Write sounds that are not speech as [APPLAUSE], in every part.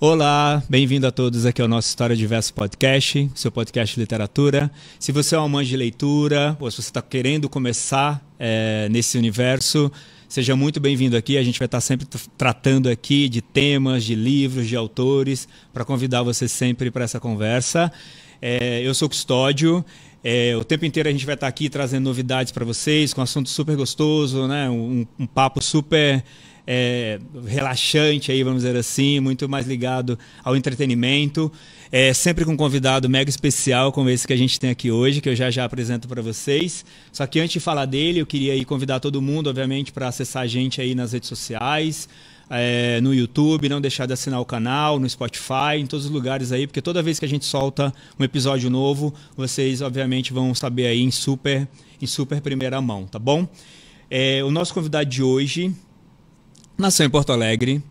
Olá, bem-vindo a todos aqui ao nosso História Diverso Podcast, seu podcast de literatura. Se você é um amante de leitura ou se você está querendo começar é, nesse universo, seja muito bem-vindo aqui. A gente vai estar tá sempre tratando aqui de temas, de livros, de autores, para convidar você sempre para essa conversa. É, eu sou Custódio. É, o tempo inteiro a gente vai estar tá aqui trazendo novidades para vocês, com um assunto super gostoso, né? um, um papo super é, relaxante, aí, vamos dizer assim, muito mais ligado ao entretenimento. É, sempre com um convidado mega especial como esse que a gente tem aqui hoje, que eu já já apresento para vocês. Só que antes de falar dele, eu queria aí convidar todo mundo, obviamente, para acessar a gente aí nas redes sociais. É, no YouTube, não deixar de assinar o canal, no Spotify, em todos os lugares aí, porque toda vez que a gente solta um episódio novo, vocês obviamente vão saber aí em super, em super primeira mão, tá bom? É, o nosso convidado de hoje Nasceu em Porto Alegre,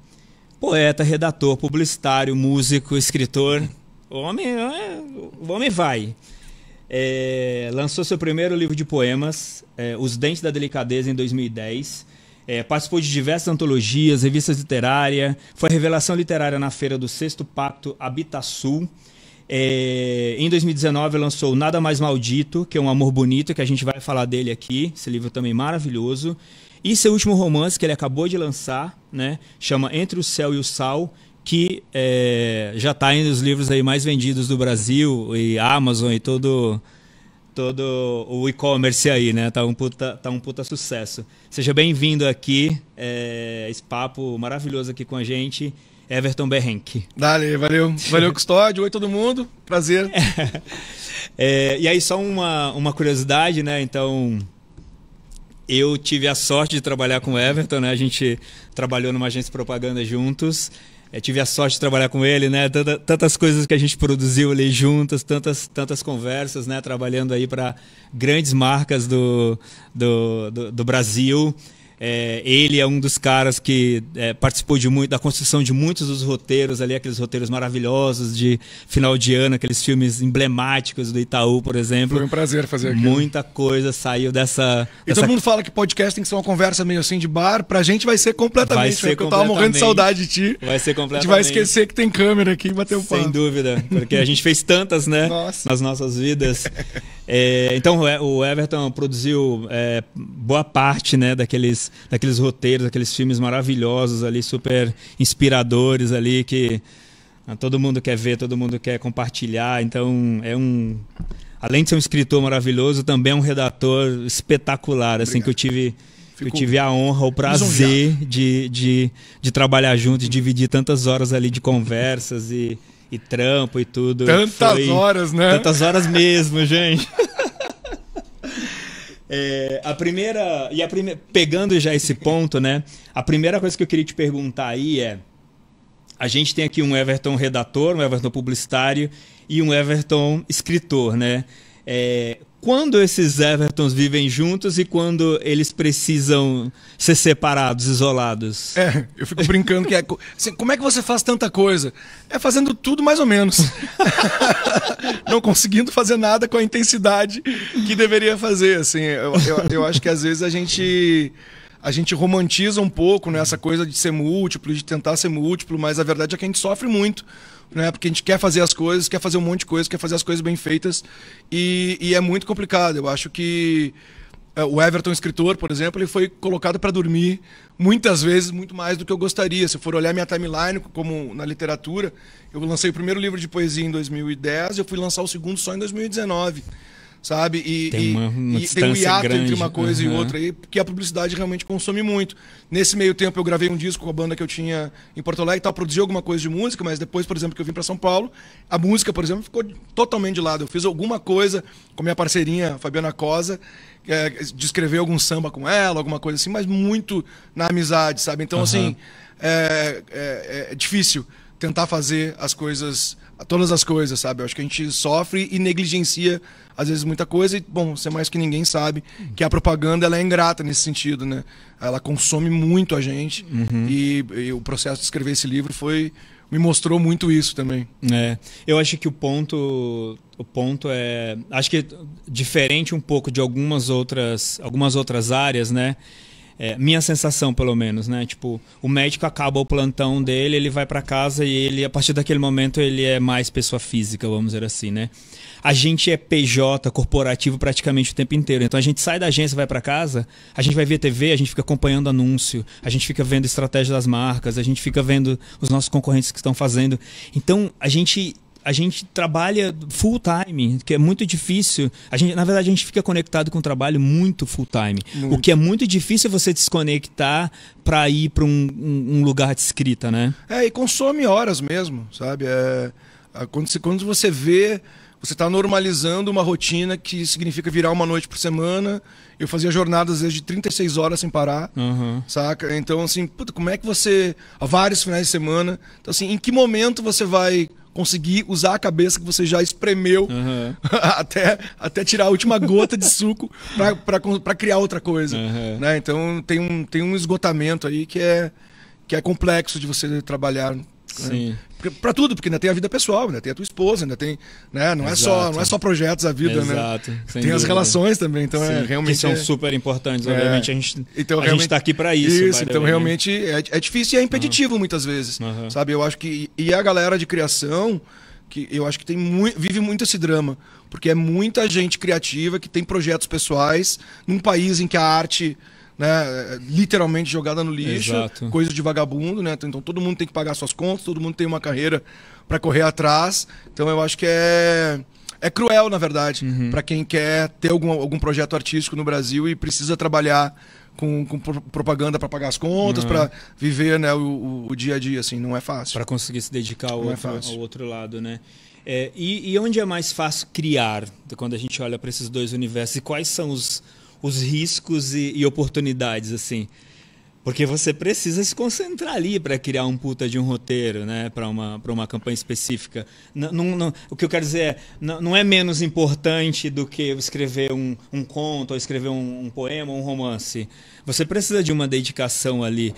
poeta, redator, publicitário, músico, escritor. O homem, é, o homem vai. É, lançou seu primeiro livro de poemas, é, Os Dentes da Delicadeza, em 2010. É, participou de diversas antologias, revistas literárias. Foi revelação literária na feira do Sexto Pacto Habitasul. É, em 2019 lançou Nada Mais Maldito, que é um amor bonito, que a gente vai falar dele aqui. Esse livro também maravilhoso. E seu último romance, que ele acabou de lançar, né? Chama Entre o Céu e o Sal, que é, já está entre os livros aí mais vendidos do Brasil e Amazon e todo todo o e-commerce aí, né? Tá um puta, tá um puta sucesso. Seja bem-vindo aqui, é, esse papo maravilhoso aqui com a gente, Everton Berrenck. Dale, valeu. Valeu, Custódio. Oi, todo mundo. Prazer. [LAUGHS] É, e aí, só uma, uma curiosidade, né? Então, eu tive a sorte de trabalhar com o Everton, né? A gente trabalhou numa agência de propaganda juntos. Eu é, tive a sorte de trabalhar com ele, né? Tantas, tantas coisas que a gente produziu ali juntas, tantas, tantas conversas, né? Trabalhando aí para grandes marcas do, do, do, do Brasil. É, ele é um dos caras que é, participou de muito, da construção de muitos dos roteiros ali, aqueles roteiros maravilhosos de final de ano, aqueles filmes emblemáticos do Itaú, por exemplo. Foi um prazer fazer aqui. Muita coisa saiu dessa. E dessa... todo mundo fala que podcast tem que ser uma conversa meio assim de bar. Pra gente vai ser completamente, vai né? ser porque completamente. eu tava morrendo de saudade de ti. Vai ser completamente. A gente vai esquecer que tem câmera aqui e bater o um papo. Sem dúvida, porque a gente fez tantas, né? [LAUGHS] Nossa. Nas nossas vidas. [LAUGHS] É, então o Everton produziu é, boa parte né, daqueles, daqueles roteiros, daqueles filmes maravilhosos ali, super inspiradores ali, que ah, todo mundo quer ver, todo mundo quer compartilhar. Então é um. Além de ser um escritor maravilhoso, também é um redator espetacular, Obrigado. assim, que eu tive. Ficou eu tive a honra, o prazer de, de, de trabalhar junto, de dividir tantas horas ali de conversas e, e trampo e tudo. Tantas Foi... horas, né? Tantas horas mesmo, gente. [LAUGHS] É, a primeira. E a prime... Pegando já esse ponto, né? A primeira coisa que eu queria te perguntar aí é. A gente tem aqui um Everton redator, um Everton publicitário e um Everton escritor, né? É, quando esses Evertons vivem juntos e quando eles precisam ser separados, isolados? É, eu fico brincando que é. Assim, como é que você faz tanta coisa? É fazendo tudo mais ou menos. [LAUGHS] Não conseguindo fazer nada com a intensidade que deveria fazer. Assim, eu, eu, eu acho que às vezes a gente a gente romantiza um pouco nessa né, essa coisa de ser múltiplo, de tentar ser múltiplo, mas a verdade é que a gente sofre muito né? Porque a gente quer fazer as coisas, quer fazer um monte de coisa, quer fazer as coisas bem feitas e, e é muito complicado. Eu acho que é, o Everton, escritor, por exemplo, ele foi colocado para dormir muitas vezes, muito mais do que eu gostaria. Se eu for olhar minha timeline, como na literatura, eu lancei o primeiro livro de poesia em 2010 e eu fui lançar o segundo só em 2019 sabe? E tem, uma, uma e, tem um hiato grande. entre uma coisa uhum. e outra, aí porque a publicidade realmente consome muito. Nesse meio tempo eu gravei um disco com a banda que eu tinha em Porto Alegre, tal, produzi alguma coisa de música, mas depois, por exemplo, que eu vim para São Paulo, a música, por exemplo, ficou totalmente de lado. Eu fiz alguma coisa com minha parceirinha Fabiana Cosa, é, algum samba com ela, alguma coisa assim, mas muito na amizade, sabe? Então, uhum. assim, é, é, é difícil tentar fazer as coisas a todas as coisas, sabe? Eu acho que a gente sofre e negligencia às vezes muita coisa e, bom, você mais que ninguém sabe que a propaganda ela é ingrata nesse sentido, né? Ela consome muito a gente uhum. e, e o processo de escrever esse livro foi me mostrou muito isso também. É, eu acho que o ponto o ponto é acho que diferente um pouco de algumas outras algumas outras áreas, né? É, minha sensação, pelo menos, né? Tipo, o médico acaba o plantão dele, ele vai para casa e ele, a partir daquele momento, ele é mais pessoa física, vamos dizer assim, né? A gente é PJ, corporativo, praticamente o tempo inteiro. Então a gente sai da agência, vai para casa, a gente vai ver TV, a gente fica acompanhando anúncio, a gente fica vendo estratégia das marcas, a gente fica vendo os nossos concorrentes que estão fazendo. Então a gente a gente trabalha full time, que é muito difícil. A gente, na verdade, a gente fica conectado com o trabalho muito full time. Muito. O que é muito difícil é você desconectar para ir para um, um, lugar de escrita, né? É, e consome horas mesmo, sabe? É, quando, você, quando você vê, você está normalizando uma rotina que significa virar uma noite por semana. Eu fazia jornadas, desde 36 horas sem parar, uhum. saca? Então, assim, puta, como é que você. Há vários finais de semana. Então, assim, em que momento você vai conseguir usar a cabeça que você já espremeu uhum. [LAUGHS] até, até tirar a última gota de suco para criar outra coisa. Uhum. Né? Então tem um, tem um esgotamento aí que é, que é complexo de você trabalhar. Né? Sim. Né? para tudo, porque ainda tem a vida pessoal, ainda tem a tua esposa, ainda tem, né, não é só, não é só projetos a vida, né? Exato, né? Tem dúvida. as relações também, então é Sim, é realmente que são é... super importantes, é. obviamente é... a gente então, a gente está aqui para isso. Isso, então né? realmente é, é, difícil e é impeditivo uhum. muitas vezes, uhum. sabe? Eu acho que e a galera de criação que eu acho que tem vive muito esse drama, porque é muita gente criativa que tem projetos pessoais num país em que a arte né? Literalmente jogada no lixo, Exato. coisa de vagabundo, né? Então todo mundo tem que pagar suas contas, todo mundo tem uma carreira para correr atrás. Então eu acho que é é cruel, na verdade, uhum. para quem quer ter algum, algum projeto artístico no Brasil e precisa trabalhar com, com propaganda para pagar as contas, uhum. para viver né, o, o, o, dia a dia, assim, não é fácil. Para conseguir se dedicar ao, é outro, é ao outro, lado, né? É, e, e onde é mais fácil criar quando a gente olha para esses dois universos? E quais são os, os riscos e, e oportunidades, assim. Porque você precisa se concentrar ali para criar um puta de um roteiro, né? Para uma, uma campanha específica. Não, não, não, o que eu quero dizer é, não, não é menos importante do que escrever um, um conto, ou escrever um, um poema, um romance. Você precisa de uma dedicação ali.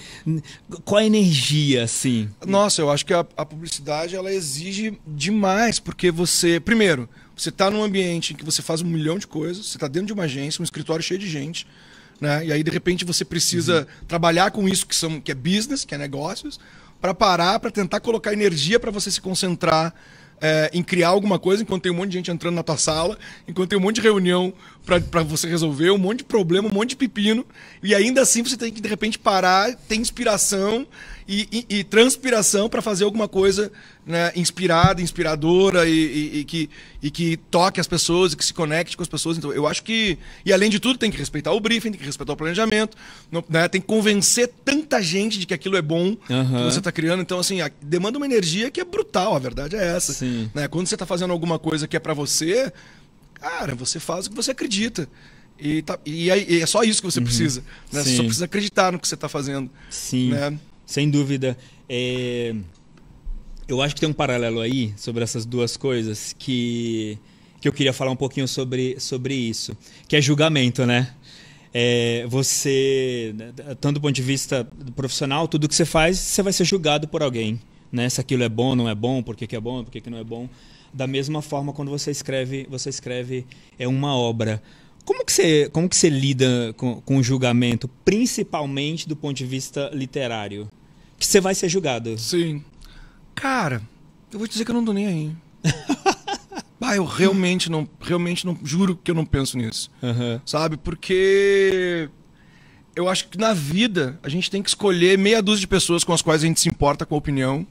Qual a energia, assim? Nossa, eu acho que a, a publicidade ela exige demais, porque você. Primeiro, você está num ambiente em que você faz um milhão de coisas, você está dentro de uma agência, um escritório cheio de gente né? E aí, de repente, você precisa uhum. trabalhar com isso que, são, que é business, que é negócios, para parar, para tentar colocar energia para você se concentrar é, em criar alguma coisa, enquanto tem um monte de gente entrando na tua sala, enquanto tem um monte de reunião para você resolver, um monte de problema, um monte de pepino, e ainda assim você tem que, de repente, parar, ter inspiração e, e, e transpiração para fazer alguma coisa né, inspirada, inspiradora e, e, que, e que toque as pessoas e que se conecte com as pessoas. Então, eu acho que. E além de tudo, tem que respeitar o briefing, tem que respeitar o planejamento, né, tem que convencer tanta gente de que aquilo é bom uhum. que você está criando. Então, assim, a, demanda uma energia que é brutal, a verdade é essa. Sim. Né? Quando você está fazendo alguma coisa que é para você, cara, você faz o que você acredita. E, tá, e, é, e é só isso que você uhum. precisa. Né? Você só precisa acreditar no que você está fazendo. Sim. Né? Sem dúvida. É... Eu acho que tem um paralelo aí sobre essas duas coisas que, que eu queria falar um pouquinho sobre, sobre isso, que é julgamento, né? É, você, tanto do ponto de vista profissional, tudo que você faz, você vai ser julgado por alguém. Né? Se aquilo é bom, não é bom, por que, que é bom, por que, que não é bom. Da mesma forma, quando você escreve, você escreve é uma obra. Como que você, como que você lida com, com o julgamento, principalmente do ponto de vista literário? que você vai ser julgado. Sim. Cara, eu vou te dizer que eu não tô nem aí. [LAUGHS] bah, eu realmente não, realmente não, juro que eu não penso nisso. Uhum. Sabe? Porque eu acho que na vida a gente tem que escolher meia dúzia de pessoas com as quais a gente se importa com a opinião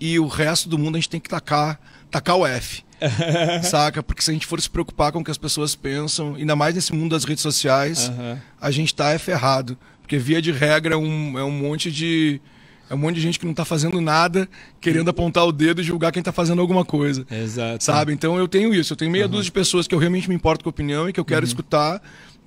e o resto do mundo a gente tem que tacar, tacar o F. [LAUGHS] saca? Porque se a gente for se preocupar com o que as pessoas pensam, ainda mais nesse mundo das redes sociais, uhum. a gente tá é ferrado. Porque via de regra é um, é um monte de. É um monte de gente que não está fazendo nada, querendo apontar o dedo e julgar quem está fazendo alguma coisa. Exato. Sabe? Então eu tenho isso. Eu tenho meia uhum. dúzia de pessoas que eu realmente me importo com a opinião e que eu quero uhum. escutar.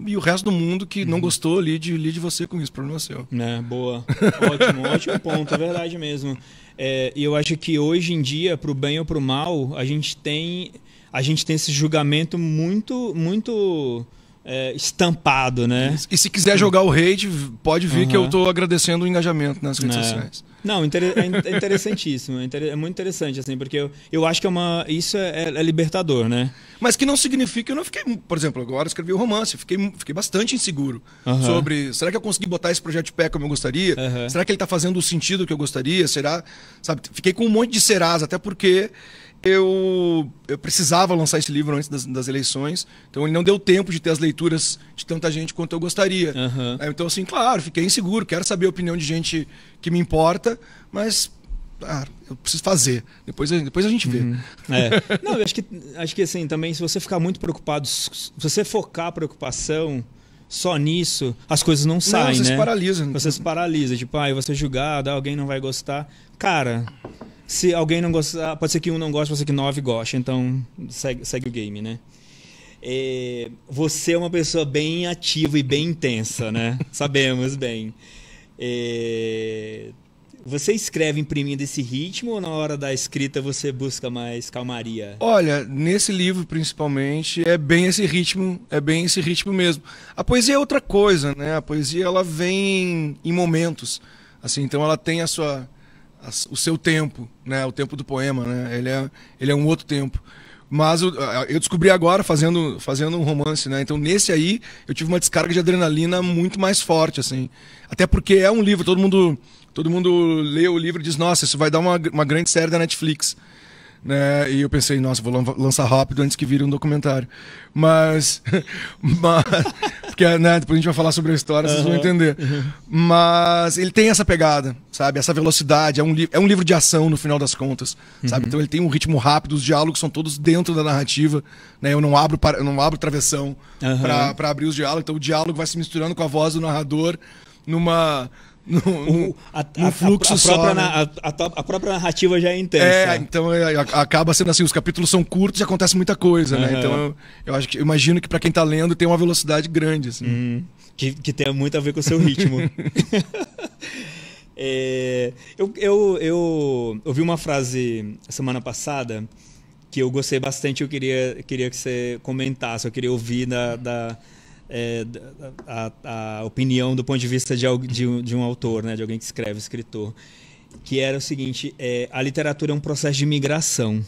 E o resto do mundo que uhum. não gostou, lide, lide você com isso, problema é seu. É, boa. Ótimo, [LAUGHS] ótimo ponto. É verdade mesmo. É, e é, eu acho que hoje em dia, para o bem ou para o mal, a gente tem a gente tem esse julgamento muito, muito é, estampado, né? E, se quiser jogar o hate, pode vir uhum. que eu estou agradecendo o engajamento nas redes é. sociais. Não, é, é interessantíssimo, é, é muito interessante, assim, porque eu, eu acho que é uma. Isso é, é, libertador, né? Mas que não significa que eu não fiquei, por exemplo, agora escrevi um romance, fiquei, fiquei bastante inseguro uhum. sobre será que eu consegui botar esse projeto de pé como eu gostaria? Uhum. Será que ele está fazendo o sentido que eu gostaria? Será? Sabe, fiquei com um monte de serás, até porque eu, eu precisava lançar esse livro antes das, das, eleições, então ele não deu tempo de ter as leituras de tanta gente quanto eu gostaria. Uhum. Então, assim, claro, fiquei inseguro, quero saber a opinião de gente que me importa, mas ah, eu preciso fazer. Depois, depois a gente vê. Uhum. É. [LAUGHS] Não, eu acho que, acho que assim, também se você ficar muito preocupado, se você focar a preocupação só nisso, as coisas não saem, não, você né? Se paralisa. Você se paralisa, tipo, ah, você vou julgado, alguém não vai gostar. Cara, se alguém não gostar, ah, pode ser que um não goste, pode ser que nove goste, então segue, segue o game, né? É, você é uma pessoa bem ativa e bem intensa, né? [LAUGHS] Sabemos bem. É, você escreve imprimindo esse ritmo ou na hora da escrita você busca mais calmaria? Olha, nesse livro principalmente é bem esse ritmo, é bem esse ritmo mesmo. A poesia é outra coisa, né? A poesia ela vem em momentos, assim, então ela tem a sua o seu tempo, né? O tempo do poema, né? Ele é, ele é um outro tempo. Mas eu, eu, descobri agora fazendo, fazendo um romance, né? Então nesse aí eu tive uma descarga de adrenalina muito mais forte, assim. Até porque é um livro, todo mundo, todo mundo lê o livro e diz, nossa, isso vai dar uma, uma grande série da Netflix né? E eu pensei, nossa, vou lançar rápido antes que vire um documentário. Mas. [LAUGHS] mas porque, né, depois a gente vai falar sobre a história, vocês vão entender. Uhum. Mas ele tem essa pegada, sabe? Essa velocidade. É um, é um livro de ação, no final das contas, uhum. sabe? Então ele tem um ritmo rápido, os diálogos são todos dentro da narrativa, né? Eu não abro, para, eu não abro travessão uhum. para abrir os diálogos, então o diálogo vai se misturando com a voz do narrador numa no, o, a, no fluxo a, a, só, própria, né? a, própria, narrativa já é intensa. É, então é, acaba sendo assim, os capítulos são curtos e acontece muita coisa, uhum. né? Então eu, eu, acho que eu imagino que para quem está lendo tem uma velocidade grande, assim. Uhum. que, que tem muito a ver com o seu ritmo. [LAUGHS] é, eu, eu, eu ouvi uma frase semana passada que eu gostei bastante, eu queria, queria que você comentasse, eu queria ouvir da, da é, a, a, opinião do ponto de vista de, de, de, um autor, né, de alguém que escreve, escritor, que era o seguinte: é, a literatura é um processo de migração,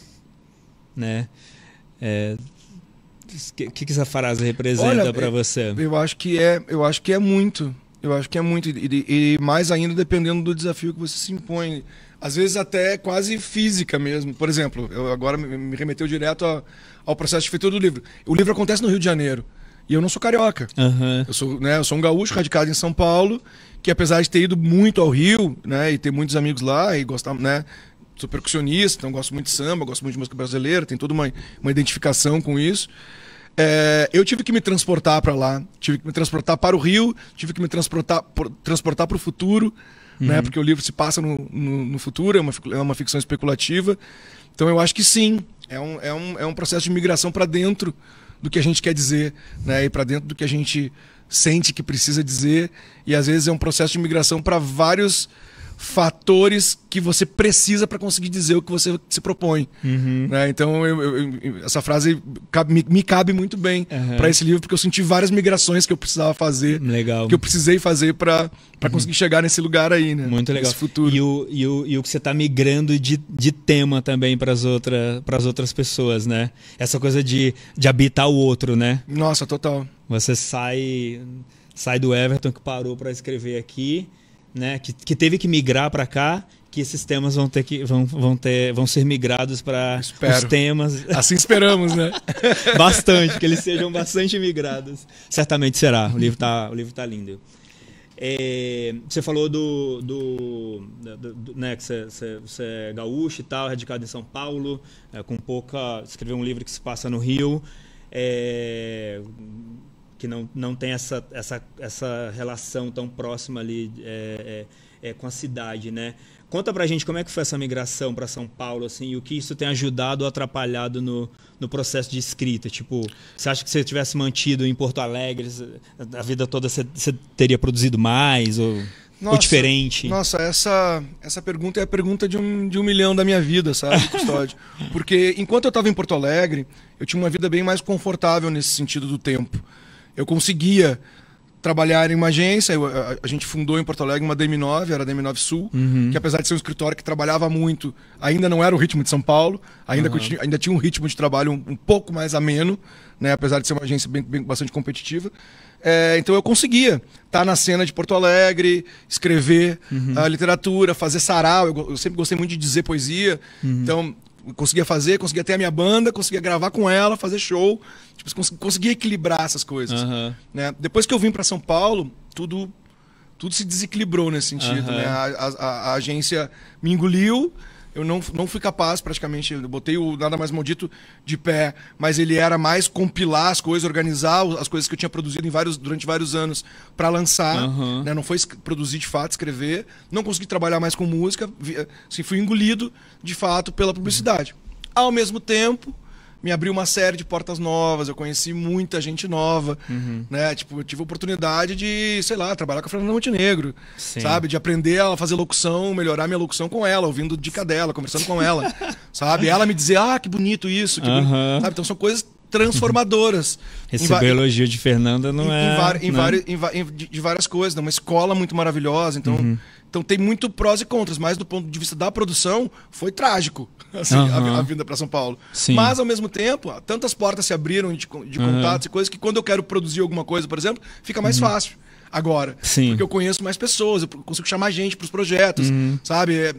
né? É, o que, que essa frase representa para você? É, eu acho que é, eu acho que é muito, eu acho que é muito e, e, mais ainda dependendo do desafio que você se impõe. Às vezes até quase física mesmo. Por exemplo, eu agora me remeteu direto a, ao processo de feitura do livro. O livro acontece no Rio de Janeiro. E eu não sou carioca. Uhum. Eu, sou, né, eu sou um gaúcho radicado em São Paulo, que apesar de ter ido muito ao Rio, né, e ter muitos amigos lá, e gostar, né, sou percussionista, então gosto muito de samba, gosto muito de música brasileira, tem toda uma, uma identificação com isso. É, eu tive que me transportar para lá, tive que me transportar para o Rio, tive que me transportar transportar para o futuro, né, uhum. né? Porque o livro se passa no, no, no futuro, é uma, é uma ficção especulativa. Então eu acho que sim, é um, é um, é um processo de migração para dentro do que a gente quer dizer, né? E para dentro do que a gente sente que precisa dizer. E às vezes é um processo de migração para vários fatores que você precisa para conseguir dizer o que você se propõe. Uhum. Né? Então, eu, eu, essa frase cabe, me, me, cabe muito bem uhum. para esse livro, porque eu senti várias migrações que eu precisava fazer, legal. que eu precisei fazer para uhum. conseguir chegar nesse lugar aí. Né? Muito legal. futuro. E, o, e, o, e o que você está migrando de, de tema também para as outra, outras pessoas, né? Essa coisa de, de habitar o outro, né? Nossa, total. Você sai, sai do Everton que parou para escrever aqui né, que, que teve que migrar para cá, que esses temas vão ter que vão, vão ter vão ser migrados para os temas. Assim esperamos, né? [LAUGHS] bastante, que eles sejam bastante migrados. Certamente será. O livro está o livro tá lindo. É, você falou do, do, do, do né, que você, você, você, é gaúcho e tal, radicado em São Paulo, é, com pouca. escreveu um livro que se passa no Rio. É, que não, não tem essa, essa, essa relação tão próxima ali é, é, é, com a cidade, né? Conta pra gente como é que foi essa migração para São Paulo, assim, e o que isso tem ajudado ou atrapalhado no, no processo de escrita? Tipo, você acha que se você tivesse mantido em Porto Alegre a vida toda, você, você teria produzido mais ou, nossa, ou, diferente? Nossa, essa, essa pergunta é a pergunta de um, de um milhão da minha vida, sabe, Custódio? [LAUGHS] Porque enquanto eu estava em Porto Alegre, eu tinha uma vida bem mais confortável nesse sentido do tempo eu conseguia trabalhar em uma agência. Eu, a, a, gente fundou em Porto Alegre uma DM9, era a DM9 Sul, uhum. que apesar de ser um escritório que trabalhava muito, ainda não era o ritmo de São Paulo, ainda, uhum. continu, ainda tinha um ritmo de trabalho um, um, pouco mais ameno, né, apesar de ser uma agência bem, bem bastante competitiva. É, então eu conseguia estar tá na cena de Porto Alegre, escrever uhum. a literatura, fazer sarau. Eu, eu, sempre gostei muito de dizer poesia. Uhum. Então, conseguia fazer, conseguia ter a minha banda, conseguia gravar com ela, fazer show. Tipo, conseguia equilibrar essas coisas. Uhum. Né? Depois que eu vim para São Paulo, tudo tudo se desequilibrou nesse sentido. Uhum. Né? A, a, a, agência me engoliu, eu não, não fui capaz praticamente, eu botei o Nada Mais Maldito de pé, mas ele era mais compilar as coisas, organizar as coisas que eu tinha produzido em vários, durante vários anos para lançar. Uhum. Né? Não foi produzir de fato, escrever. Não consegui trabalhar mais com música, assim, fui engolido de fato pela publicidade. Uhum. Ao mesmo tempo, me abriu uma série de portas novas, eu conheci muita gente nova, uhum. né? Tipo, eu tive a oportunidade de, sei lá, trabalhar com a Fernanda Montenegro, Sim. sabe? De aprender a fazer locução, melhorar minha locução com ela, ouvindo dica dela, conversando com ela, [LAUGHS] sabe? Ela me dizer, ah, que bonito isso, que uhum. bonito. Sabe? Então são coisas transformadoras. [LAUGHS] Receber elogio de Fernanda não em, é... Em, né? em, não. em de várias coisas, né? uma escola muito maravilhosa, então... Uhum. Então tem muito prós e contras, mas do ponto de vista da produção, foi trágico [LAUGHS] assim, uhum. a, a, vinda para São Paulo. Sim. Mas ao mesmo tempo, ah, tantas portas se abriram de, de uhum. contatos e coisas que quando eu quero produzir alguma coisa, por exemplo, fica mais uhum. fácil agora. Sim. Porque eu conheço mais pessoas, eu consigo chamar gente para os projetos, uhum. sabe? É,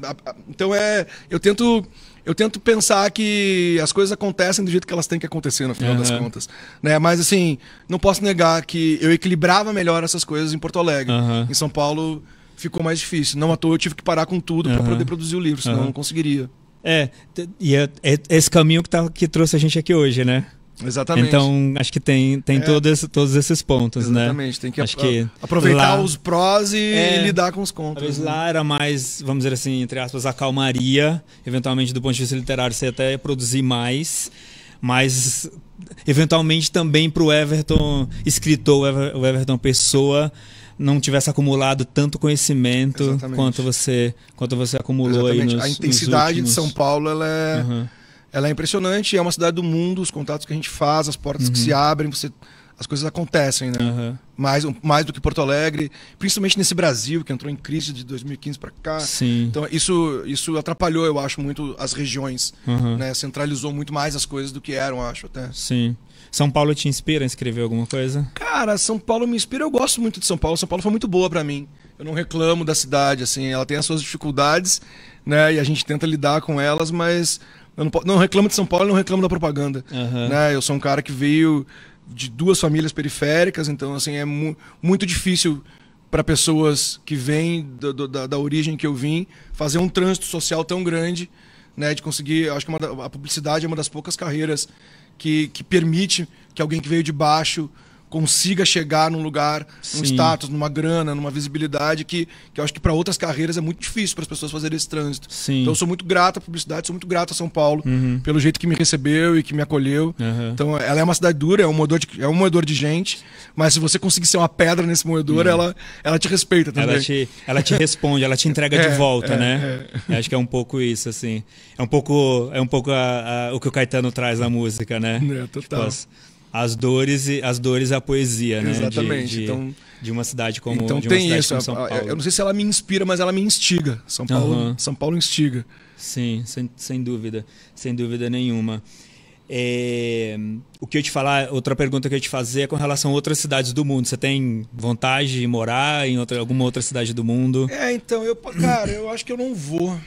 então é. Eu tento eu tento pensar que as coisas acontecem do jeito que elas têm que acontecer, no final uhum. das contas. Né? Mas, assim, não posso negar que eu equilibrava melhor essas coisas em Porto Alegre. Uhum. Em São Paulo, ficou mais difícil. Não à toa eu tive que parar com tudo uhum. para poder produzir o livro, senão uhum. eu não conseguiria. É, e é, é esse caminho que, tá, que trouxe a gente aqui hoje, né? Exatamente. Então, acho que tem, tem é, todos, todos esses pontos, exatamente. né? Exatamente, tem que, acho a, que aproveitar lá, os prós e é, lidar com os contras. Né? lá era mais, vamos dizer assim, entre aspas, a calmaria. Eventualmente, do ponto de vista literário, você até produzir mais. Mas, eventualmente, também para o Everton, escritor, o Everton Pessoa, não tivesse acumulado tanto conhecimento Exatamente. quanto você quanto você acumulou Exatamente. aí nos, A intensidade últimos... de São Paulo ela é, uhum. ela é impressionante, é uma cidade do mundo, os contatos que a gente faz, as portas uhum. que se abrem, você as coisas acontecem, né? Uhum. Mais, mais do que Porto Alegre, principalmente nesse Brasil que entrou em crise de 2015 para cá. Sim. Então isso isso atrapalhou, eu acho, muito as regiões, uhum. né? Centralizou muito mais as coisas do que eram, acho até. Sim. São Paulo te inspira a escrever alguma coisa? Cara, São Paulo me inspira. Eu gosto muito de São Paulo. São Paulo foi muito boa para mim. Eu não reclamo da cidade, assim. Ela tem as suas dificuldades, né? E a gente tenta lidar com elas, mas eu não, não reclamo de São Paulo, não reclamo da propaganda. Uhum. Né? Eu sou um cara que veio de duas famílias periféricas, então assim é mu muito difícil para pessoas que vêm do, da, da origem que eu vim fazer um trânsito social tão grande, né? De conseguir, acho que é uma, a publicidade é uma das poucas carreiras que, que permite que alguém que veio de baixo consiga chegar num lugar, Sim. status, numa grana, numa visibilidade que, que eu acho que para outras carreiras é muito difícil para as pessoas fazerem esse trânsito. Sim. Então eu sou muito grato à publicidade, sou muito grato a São Paulo uhum. pelo jeito que me recebeu e que me acolheu. Uhum. Então ela é uma cidade dura, é um moedor de, é um moedor de gente, mas se você conseguir ser uma pedra nesse moedor, uhum. ela, ela te respeita também. Ela te, ela te responde, ela te entrega [LAUGHS] é, de volta, é, né? É. Acho que é um pouco isso assim. É um pouco é um pouco a, a, o que o Caetano traz na música, né? É, total. Tipo, as dores e as dores à poesia, né? Exatamente. De, de, então, de uma cidade como Então tem cidade isso. São Paulo. Eu não sei se ela me inspira, mas ela me instiga. São Paulo, uhum. São Paulo instiga. Sim, sem, sem dúvida, sem dúvida nenhuma. É, o que eu te falar, outra pergunta que eu te fazer é com relação a outras cidades do mundo. Você tem vontade de morar em outra, alguma outra cidade do mundo? É, então, eu, cara, eu acho que eu não vou.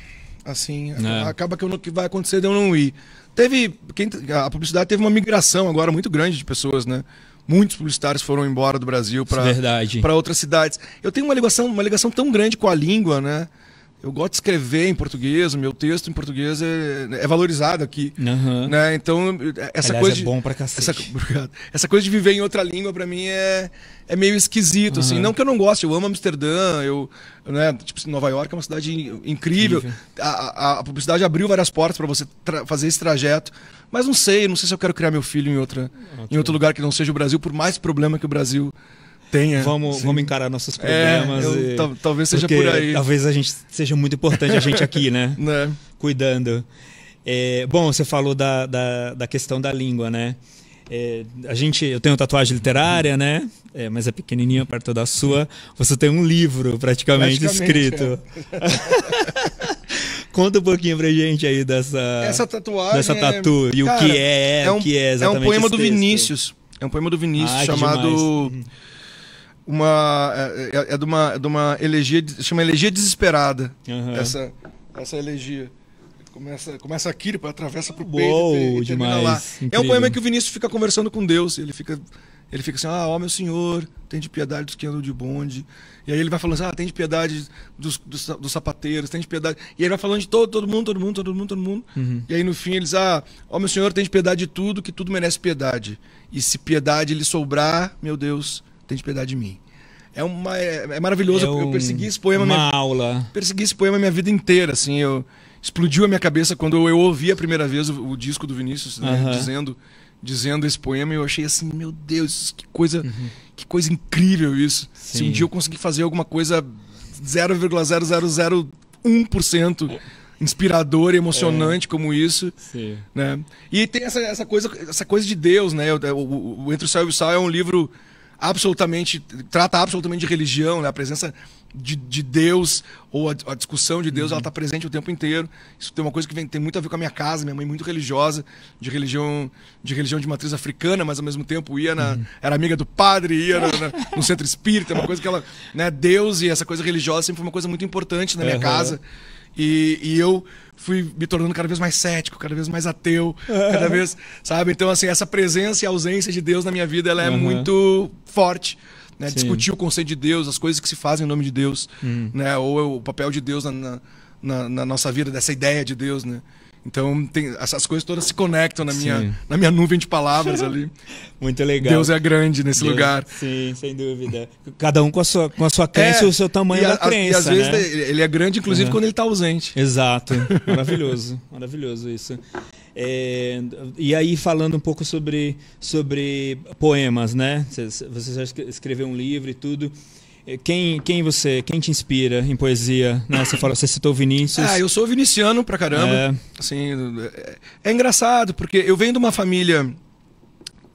Assim, é. acaba que o que vai acontecer de eu não ir. Teve. Quem, a publicidade teve uma migração agora muito grande de pessoas, né? Muitos publicitários foram embora do Brasil para outras cidades. Eu tenho uma ligação, uma ligação tão grande com a língua, né? eu gosto de escrever em português, o meu texto em português é, é valorizado aqui. Uhum. Né? Então, essa Aliás, é coisa. De, é bom pra cacete. [LAUGHS] obrigado. essa coisa de viver em outra língua, para mim, é, é meio esquisito. Uhum. Assim. Não que eu não goste, eu amo Amsterdã, eu. Né, tipo, Nova York é uma cidade incrível. incrível. A, a, a, publicidade abriu várias portas para você fazer esse trajeto. Mas não sei, não sei se eu quero criar meu filho em, outra, okay. em outro lugar que não seja o Brasil, por mais problema que o Brasil. Tenha, vamos, vamos encarar nossos problemas. É, eu, e, talvez seja por aí. Talvez a gente seja muito importante a gente aqui, né? [LAUGHS] né? Cuidando. É, bom, você falou da, da, da, questão da língua, né? É, a gente, eu tenho tatuagem literária, né? É, mas é pequenininha perto da sua. Você tem um livro praticamente, praticamente escrito. É. [LAUGHS] Conta um pouquinho pra gente aí dessa essa tatuagem, dessa é, tatu e cara, é, o que é, é um, o que é exatamente. É um poema do texto. Vinícius. É um poema do Vinícius Ai, chamado uma é, é, é, de uma é de uma elegia chama elegia desesperada uhum. essa essa elegia começa começa aqui para atravessa para o peito Uou, e, e demais. lá Incrível. é um poema que o Vinícius fica conversando com Deus ele fica ele fica assim ah ó meu senhor tem de piedade dos que andam de bonde e aí ele vai falando assim, ah tem de piedade dos, dos, dos, sapateiros tem de piedade e aí ele vai falando de todo todo mundo todo mundo todo mundo todo mundo uhum. e aí no fim eles ah ó meu senhor tem de piedade de tudo que tudo merece piedade e se piedade lhe sobrar meu Deus tem de piedade de mim. É, uma, é, é maravilhoso. É um, eu persegui esse poema. Uma minha, aula. Persegui esse poema minha vida inteira, assim. Eu, explodiu a minha cabeça quando eu ouvi a primeira vez o, o disco do Vinícius né, dizendo dizendo esse poema e eu achei assim meu Deus que coisa uhum. que coisa incrível isso Sim. se um dia eu conseguir fazer alguma coisa 0,0001% inspirador e emocionante é. como isso Sim. né e tem essa, essa coisa essa coisa de Deus né o, o, o Entre o Céu e o Sal é um livro absolutamente trata absolutamente de religião, né? A presença de, de Deus ou a, a, discussão de Deus, uhum. ela está presente o tempo inteiro. Isso tem uma coisa que vem, tem muito a ver com a minha casa, minha mãe é muito religiosa, de religião de religião de matriz africana, mas ao mesmo tempo ia na, uhum. era amiga do padre, ia na, na, no centro espírita, uma coisa que ela, né, Deus e essa coisa religiosa sempre foi uma coisa muito importante na minha uhum. casa. E, e eu fui me tornando cada vez mais cético, cada vez mais ateu, cada vez, sabe? Então, assim, essa presença e ausência de Deus na minha vida, ela é uhum. muito forte. Né? Discutir o conceito de Deus, as coisas que se fazem em nome de Deus, hum. né? Ou é o papel de Deus na, na, na nossa vida, dessa ideia de Deus, né? Então, tem, essas coisas todas se conectam na minha, na minha nuvem de palavras ali. [LAUGHS] Muito legal. Deus é grande nesse Deus, lugar. Sim, sem dúvida. Cada um com a sua, com a sua é, crença é, e o seu tamanho da a, crença. E às né? vezes ele é grande, inclusive, uhum. quando ele está ausente. Exato. [LAUGHS] Maravilhoso. maravilhoso isso. É, e aí, falando um pouco sobre, sobre poemas, né? Você, você já escreveu um livro e tudo. Eh, quem, quem você, quem te inspira em poesia? Né? Você, fala, você citou Vinícius. Ah, eu sou viniciano pra caramba. É... Assim, é, é engraçado, porque eu venho de uma família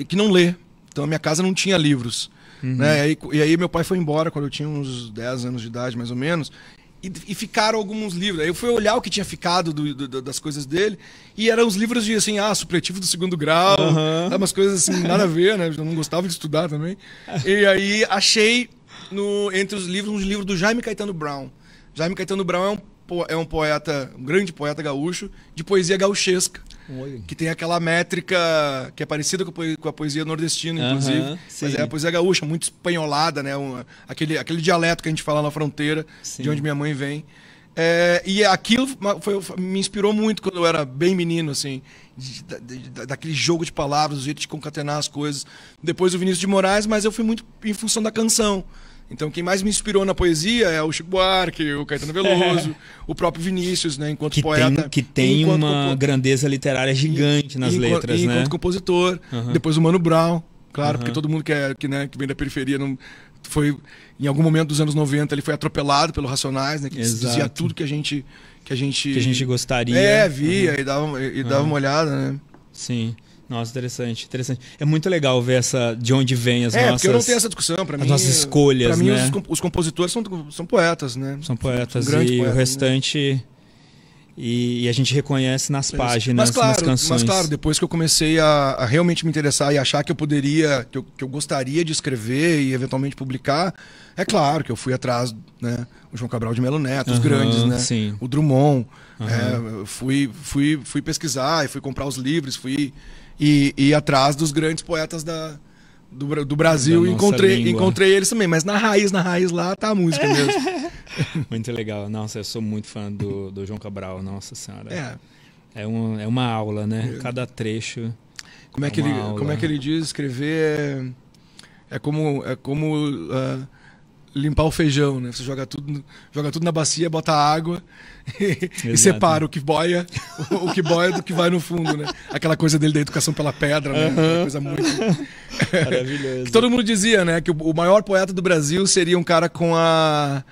que não lê. Então a minha casa não tinha livros. Uhum. Né? E, aí, e, aí, meu pai foi embora quando eu tinha uns 10 anos de idade, mais ou menos. E, e ficaram alguns livros. Aí eu fui olhar o que tinha ficado do, do, das coisas dele. E eram os livros de, assim, ah, supletivo do segundo grau. Uhum. Umas coisas assim, nada a ver, né? Eu não gostava de estudar também. [LAUGHS] E aí achei no, entre os livros, um livro do Jaime Caetano Brown. Jaime Caetano Brown é um é um poeta, um grande poeta gaúcho, de poesia gauchesca. Oi. Que tem aquela métrica que é parecida com a poesia nordestina, inclusive. Sim. Mas é a poesia gaúcha, muito espanholada, né? Um, aquele, aquele dialeto que a gente fala na fronteira, sim. de onde minha mãe vem. É, e aquilo foi, me inspirou muito quando eu era bem menino, assim, de, de, de, daquele jogo de palavras, o jeito de concatenar as coisas. Depois o Vinícius de Moraes, mas eu fui muito em função da canção. Então, quem mais me inspirou na poesia é o Chico Buarque, o Caetano é. Veloso, o próprio Vinícius, né? Enquanto que poeta. Tem, que tem uma compo... grandeza literária gigante nas letras, enquanto né? Enquanto compositor. Uhum. Depois o Mano Brown, claro, uhum. porque todo mundo que, é, que, né, que vem da periferia não foi em algum momento dos anos 90 ele foi atropelado pelos Racionais, né, que Exato. dizia tudo que a gente que a gente que a gente gostaria. É, via uhum. e dava e dava uma olhada, né? Sim. Nossa, interessante, interessante. É muito legal ver essa de onde vem as é, nossas. É, eu não tenho essa discussão para mim. As nossas escolhas, Para mim né? os, os, compositores são, são poetas, né? São poetas são e poeta, o né? restante né? e, e, a gente reconhece nas páginas, mas, claro, nas canções. Mas claro, depois que eu comecei a, a, realmente me interessar e achar que eu poderia, que eu, que eu gostaria de escrever e eventualmente publicar, é claro que eu fui atrás, né? O João Cabral de Melo Neto, uhum, os grandes, né? Sim. O Drummond, uhum. é, fui, fui, fui pesquisar e fui comprar os livros, fui e, e atrás dos grandes poetas da, do, do, Brasil. Da encontrei, encontrei eles também, mas na raiz, na raiz lá tá a música mesmo. [LAUGHS] muito legal. Nossa, eu sou muito fã do, do João Cabral, nossa senhora. É. É, um, é uma aula, né? É. Cada trecho. Como é, é que ele, aula. como é que ele diz? Escrever é, é como, é como uh, limpar o feijão, né? Você joga tudo, joga tudo na bacia, bota água [LAUGHS] e, e separa o que boia, o, o, que boia do que vai no fundo, né? Aquela coisa dele da educação pela pedra, né? Uhum. coisa muito [LAUGHS] maravilhosa. [LAUGHS] todo mundo dizia, né, que o, o maior poeta do Brasil seria um cara com a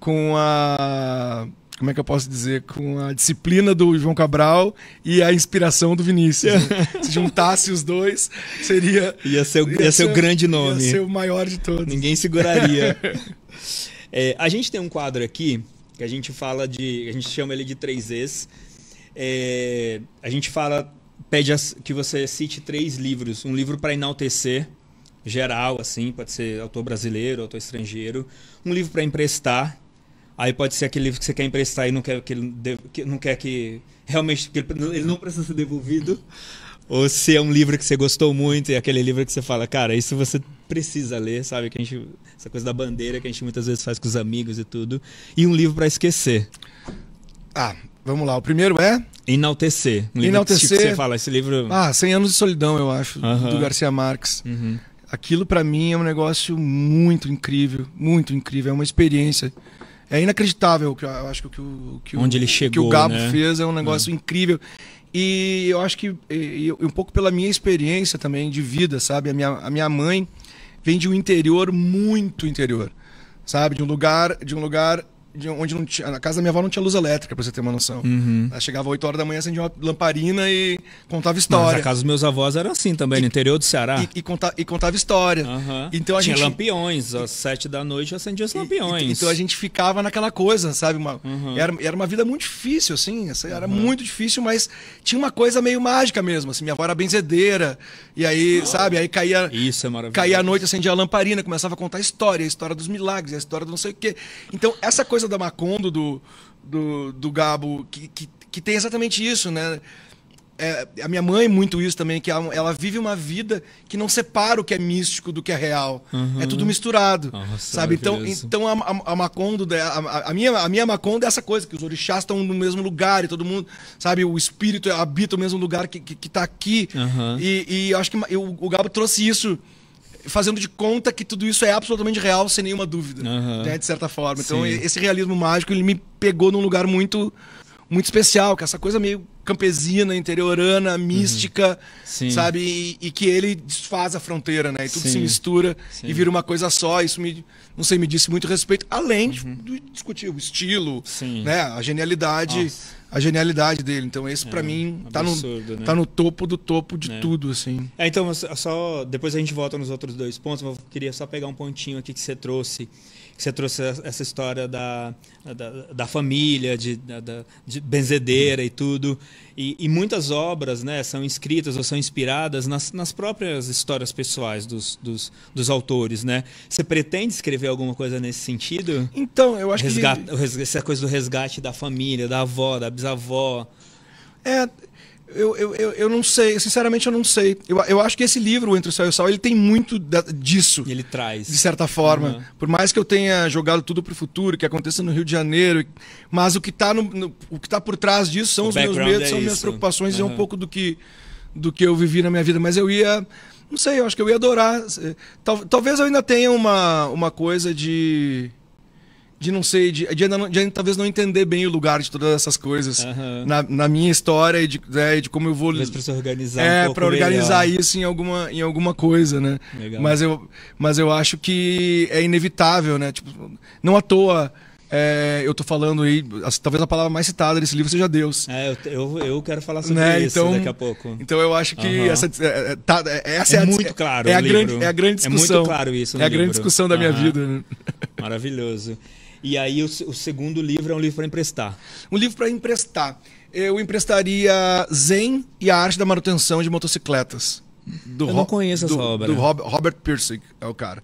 com a como é que eu posso dizer, com a disciplina do João Cabral e a inspiração do Vinícius. Né? [LAUGHS] Se juntasse os dois, seria. Ia ser, o, ia, ia ser, o grande nome. Ia ser o maior de todos. Ninguém seguraria. [LAUGHS] é, a gente tem um quadro aqui que a gente fala de. A gente chama ele de 3Es. É, a gente fala. Pede as, que você cite três livros. Um livro para enaltecer, geral, assim, pode ser autor brasileiro, autor estrangeiro. Um livro para emprestar Aí pode ser aquele livro que você quer emprestar e não quer que ele que não quer que realmente que ele, ele não precisa ser devolvido. Ou se é um livro que você gostou muito e é aquele livro que você fala, cara, isso você precisa ler, sabe? Que a gente, essa coisa da bandeira que a gente muitas vezes faz com os amigos e tudo. E um livro para esquecer. Ah, vamos lá. O primeiro é Enaltecer. Um Enaltecer. Livro que tipo, você fala esse livro. Ah, 100 anos de solidão, eu acho, do Garcia Marques. Uhum. Aquilo para mim é um negócio muito incrível, muito incrível, é uma experiência é inacreditável que eu acho que, que o que Onde o, ele chegou, que o Gabo né? fez é um é. negócio é. incrível. E eu acho que e, um pouco pela minha experiência também de vida, sabe? A minha, a minha mãe vem de um interior muito interior, sabe? De um lugar de um lugar de onde não tinha. Na casa da minha avó não tinha luz elétrica, pra você ter uma noção. Uhum. Ela chegava 8 horas da manhã, acendia uma lamparina e contava história. Mas a casa dos meus avós era assim também, e, no interior do Ceará. E, e, contava, e contava história. Uhum. Então a tinha gente... lampiões, às 7 da noite acendia os lampiões. então a gente ficava naquela coisa, sabe? Uma, uhum. era, era uma vida muito difícil, assim. Era uhum. muito difícil, mas tinha uma coisa meio mágica mesmo. Assim, minha avó era benzedeira. E aí, oh. sabe? Aí caía. Isso é maravilhoso. Caía à noite, acendia a lamparina, começava a contar história, a história dos milagres, a história do não sei o quê. Então, essa coisa da Macondo do, do, do Gabo, que, que, que tem exatamente isso, né? É, a minha mãe muito isso também, que ela, ela, vive uma vida que não separa o que é místico do que é real. Uhum. É tudo misturado. Nossa, sabe? Então, então a, a, a Macondo, né, a, a, minha, a minha Macondo é essa coisa, que os orixás estão no mesmo lugar e todo mundo, sabe? O espírito habita o mesmo lugar que, que, que tá aqui. Uhum. E, e acho que eu, o Gabo trouxe isso fazendo de conta que tudo isso é absolutamente real, sem nenhuma dúvida, uhum. né, de certa forma. Então, Sim. esse realismo mágico, ele me pegou num lugar muito, muito especial, que é essa coisa meio campesina, interiorana, uhum. mística, uhum. sabe? E, e, que ele desfaz a fronteira, né? E tudo Sim. se mistura Sim. e vira uma coisa só. Isso me, não sei, me disse muito respeito, além uhum. de, discutir o estilo, Sim. né? A genialidade, Nossa. a genialidade dele. Então, esse é, para mim tá absurdo, no né? tá no topo do topo de é. tudo, assim. É, então, só depois a gente volta nos outros dois pontos, mas eu queria só pegar um pontinho aqui que você trouxe. Você trouxe essa história da, da, da família, de, da, de benzedeira e tudo. E, e, muitas obras né, são escritas ou são inspiradas nas, nas próprias histórias pessoais dos, dos, dos autores. Né? Você pretende escrever alguma coisa nesse sentido? Então, eu acho que. Essa coisa do resgate da família, da avó, da bisavó. É, eu, eu, eu, não sei, sinceramente eu não sei. Eu, eu acho que esse livro, Entre o Céu e o Sal, ele tem muito da, disso. E ele traz. De certa forma. Uhum. Por mais que eu tenha jogado tudo pro futuro, que aconteça no Rio de Janeiro, mas o que tá, no, no o que tá por trás disso são o os meus medos, é são isso. minhas preocupações uhum. e é um uhum. pouco do que, do que eu vivi na minha vida. Mas eu ia. Não sei, eu acho que eu ia adorar. Tal, talvez eu ainda tenha uma, uma coisa de de não sei, de, de, ainda, de, ainda, talvez não entender bem o lugar de todas essas coisas uhum. na, na, minha história e de, né, de como eu vou. Mas pra se organizar. É, um para organizar melhor. isso em alguma, em alguma coisa, né? Legal. Mas eu, mas eu acho que é inevitável, né? Tipo, não à toa. É, eu tô falando aí, talvez a palavra mais citada desse livro seja Deus. É, eu, eu, eu quero falar sobre né? isso então, daqui a pouco. Então eu acho que uhum. essa, é, é tá, é, essa é, é a, muito claro. É a, grande, é a grande discussão. É muito claro isso. É a grande discussão da uhum. minha vida. Né? Maravilhoso. E aí o, o segundo livro é um livro para emprestar. Um livro para emprestar. Eu emprestaria Zen e a Arte da Manutenção de Motocicletas. Do Eu não Ro conheço do, essa obra. Do Robert, Robert Pirsig, é o cara.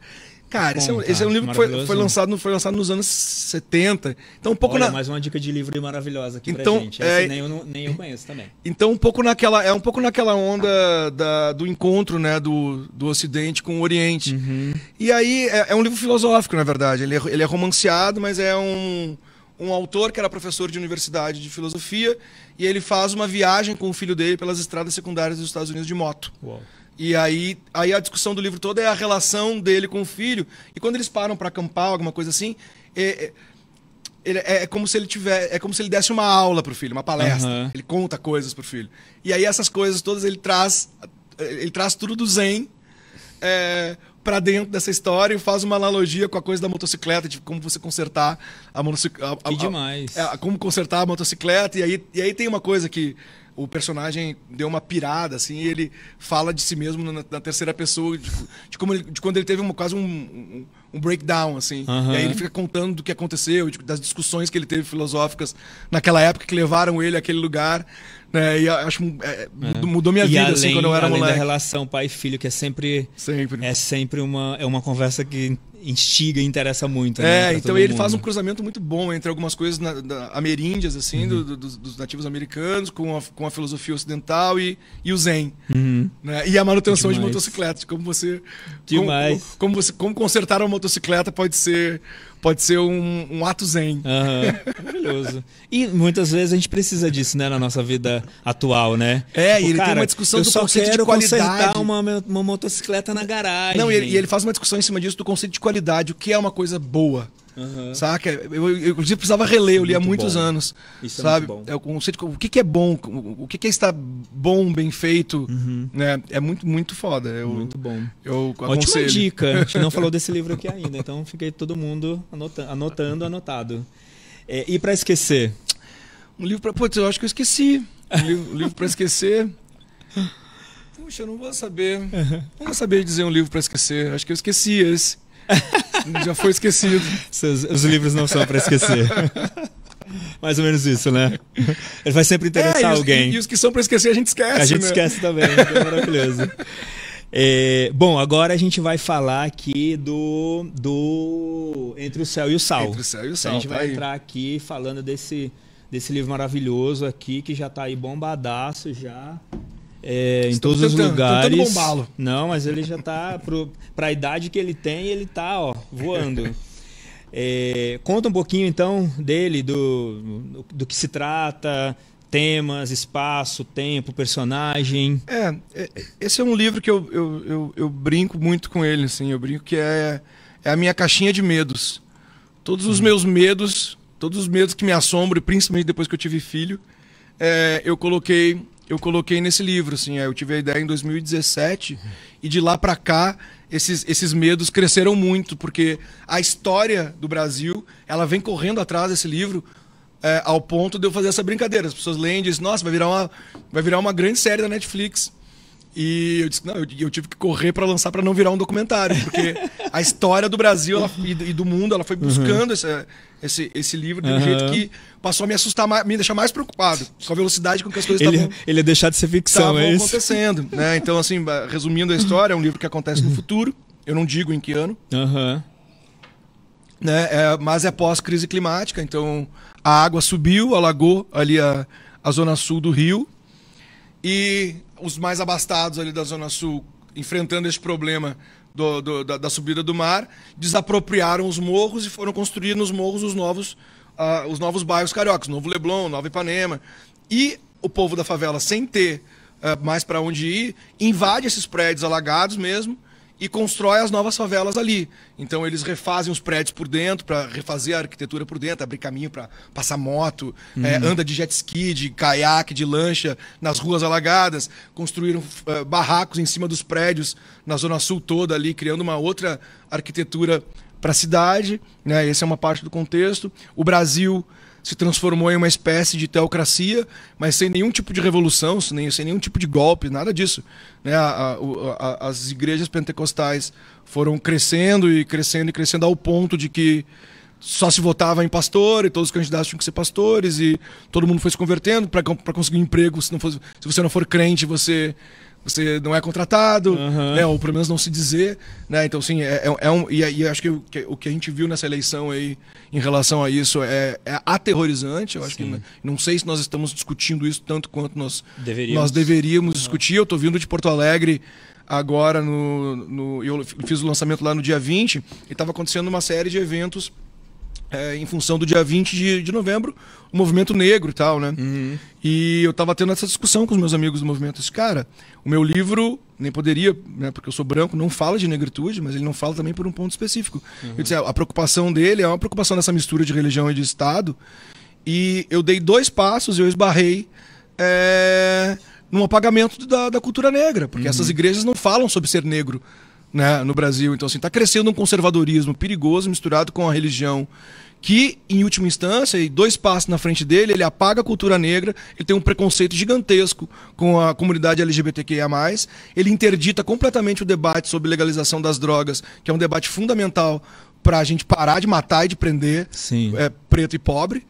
Cara, esse é, um, esse é, um, tá, livro que foi, foi, lançado, foi lançado nos anos 70. Então, um pouco Olha, na... mais uma dica de livro maravilhosa aqui então, pra gente. É... Nem, eu, nem, eu, conheço também. Então, um pouco naquela, é um pouco naquela onda da, do encontro né, do, do Ocidente com o Oriente. Uhum. E aí, é, é, um livro filosófico, na verdade. Ele é, ele é romanceado, mas é um, um autor que era professor de universidade de filosofia. E ele faz uma viagem com o filho dele pelas estradas secundárias dos Estados Unidos de moto. Uau. E aí, aí a discussão do livro todo é a relação dele com o filho. E quando eles param para acampar, alguma coisa assim, é, é, é, é, como se ele tiver, é como se ele desse uma aula pro filho, uma palestra. Uhum. Ele conta coisas pro filho. E aí essas coisas todas ele traz, ele traz tudo do Zen. É, para dentro dessa história e faz uma analogia com a coisa da motocicleta, de como você consertar a motocicleta. Que demais. A, a, como consertar a motocicleta. E aí, e aí tem uma coisa que o personagem deu uma pirada, assim, e ele fala de si mesmo na, na terceira pessoa, de, de, como ele, de quando ele teve uma, quase um, um, um breakdown, assim. Uhum. E aí ele fica contando do que aconteceu, de, das discussões que ele teve filosóficas naquela época que levaram ele àquele lugar. Né? E acho é, é, mudou minha e vida, além, assim, quando eu era além moleque. da relação pai-filho, que é sempre, sempre. É sempre uma, é uma conversa que instiga e interessa muito. Né, é, então ele mundo. faz um cruzamento muito bom entre algumas coisas na, da, ameríndias, assim, uhum. do, do, dos nativos americanos, com a, com a filosofia ocidental e, e o Zen. Uhum. Né? E a manutenção Demais. de motocicletas, como você. Demais. Como, como, você como consertar uma motocicleta pode ser pode ser um, um ato zen. Uhum. Maravilhoso. E muitas vezes a gente precisa disso, né, na nossa vida atual, né? É, tipo, e ele cara, tem uma discussão do só conceito quero de qualidade. Uma, uma motocicleta na garagem. Não, e ele, e ele faz uma discussão em cima disso do conceito de qualidade, o que é uma coisa boa. Uhum. Saca? Eu, eu, inclusive, precisava reler, eu li há muitos bom. anos. Isso é sabe? É, muito bom. é o conceito. O que, que é bom? O que, que é estar bom, bem feito? Uhum. Né? É muito, muito foda. Eu, muito bom. Eu aconselho. Ótima dica. A gente não [LAUGHS] falou desse livro aqui ainda, então fiquei todo mundo anotando, anotando anotado. É, e para esquecer? Um livro para. Putz, eu acho que eu esqueci. Um livro, um livro para esquecer. Puxa, eu não vou saber. [LAUGHS] Não vou saber dizer um livro para esquecer. Acho que eu esqueci esse. [LAUGHS] [LAUGHS] Já foi esquecido. Seus, os livros não são para esquecer. [LAUGHS] Mais ou menos isso, né? Ele vai sempre interessar é, e os, alguém. E, e, os que são para esquecer a gente esquece. A gente né? esquece também, é maravilhoso. [LAUGHS] É, bom, agora a gente vai falar aqui do, do Entre o Céu e o Sal. Entre o Céu e o Sal. Então a gente tá vai aí. entrar aqui falando desse, desse livro maravilhoso aqui, que já está aí bombadaço já é, em todos tentando, os lugares. Não, mas ele já tá para a idade que ele tem, ele tá ó, voando. É, conta um pouquinho então dele, do, do que se trata, temas, espaço, tempo, personagem. É, é, esse é um livro que eu, eu, eu, eu brinco muito com ele, assim, eu brinco que é, é a minha caixinha de medos. Todos os uhum. meus medos, todos os medos que me assombram, principalmente depois que eu tive filho, é, eu coloquei eu coloquei nesse livro, assim, é, eu tive a ideia em 2017 e de lá para cá esses, esses medos cresceram muito porque a história do Brasil ela vem correndo atrás desse livro é, ao ponto de eu fazer essa brincadeira. As pessoas leem e dizem, nossa, vai virar uma vai virar uma grande série da Netflix. E eu disse, não, eu, eu tive que correr para lançar para não virar um documentário, porque [LAUGHS] a história do Brasil ela, e, do, e, do mundo, ela foi uhum. buscando uhum. esse, esse livro de um uhum. jeito que passou a me assustar, me deixar mais preocupado com a velocidade com que as coisas estavam Ele ia deixar de ser ficção, é isso? acontecendo, né? Então, assim, resumindo a história, é um livro que acontece no uhum. futuro, eu não digo em que ano. Uhum. Né? É, mas é pós-crise climática, então a água subiu, alagou ali a, a zona sul do rio. E os mais abastados ali da Zona Sul enfrentando esse problema do, do, da, da, subida do mar, desapropriaram os morros e foram construir nos morros os novos, uh, os novos bairros cariocas, Novo Leblon, Nova Ipanema. E o povo da favela, sem ter uh, mais para onde ir, invade esses prédios alagados mesmo, e constrói as novas favelas ali. Então eles refazem os prédios por dentro, para refazer a arquitetura por dentro, abrir caminho para passar moto, uhum. é, anda de jet ski, de caiaque, de lancha nas ruas alagadas, construíram uh, barracos em cima dos prédios na zona sul toda ali, criando uma outra arquitetura para a cidade, né? Essa é uma parte do contexto. O Brasil se transformou em uma espécie de teocracia, mas sem nenhum tipo de revolução, sem, nenhum tipo de golpe, nada disso. Né? A, a, a, as igrejas pentecostais foram crescendo e crescendo e crescendo ao ponto de que só se votava em pastor e todos os candidatos tinham que ser pastores e todo mundo foi se convertendo para conseguir um emprego. Se, não fosse, se você não for crente, você você não é contratado, uhum. né, ou pelo menos não se dizer, né? Então sim, é, é, é um e, e, acho que o, que o, que a gente viu nessa eleição aí em relação a isso é, é aterrorizante. Eu acho sim. que não sei se nós estamos discutindo isso tanto quanto nós deveríamos, nós deveríamos uhum. discutir. Eu estou vindo de Porto Alegre agora no, no, eu fiz o lançamento lá no dia 20 e estava acontecendo uma série de eventos é, em função do dia 20 de, de novembro, o movimento negro e tal, né? Uhum. E eu tava tendo essa discussão com os meus amigos do movimento. Disse, cara, o meu livro, nem poderia, né? Porque eu sou branco, não fala de negritude, mas ele não fala também por um ponto específico. Uhum. Eu disse, é, a preocupação dele é uma preocupação dessa mistura de religião e de Estado. E eu dei dois passos e eu esbarrei. É, num apagamento da, da cultura negra, porque uhum. essas igrejas não falam sobre ser negro. Né, no Brasil. Então, assim, está crescendo um conservadorismo perigoso misturado com a religião que, em última instância, e dois passos na frente dele, ele apaga a cultura negra, ele tem um preconceito gigantesco com a comunidade LGBTQIA, ele interdita completamente o debate sobre legalização das drogas, que é um debate fundamental para a gente parar de matar e de prender é, preto e pobre.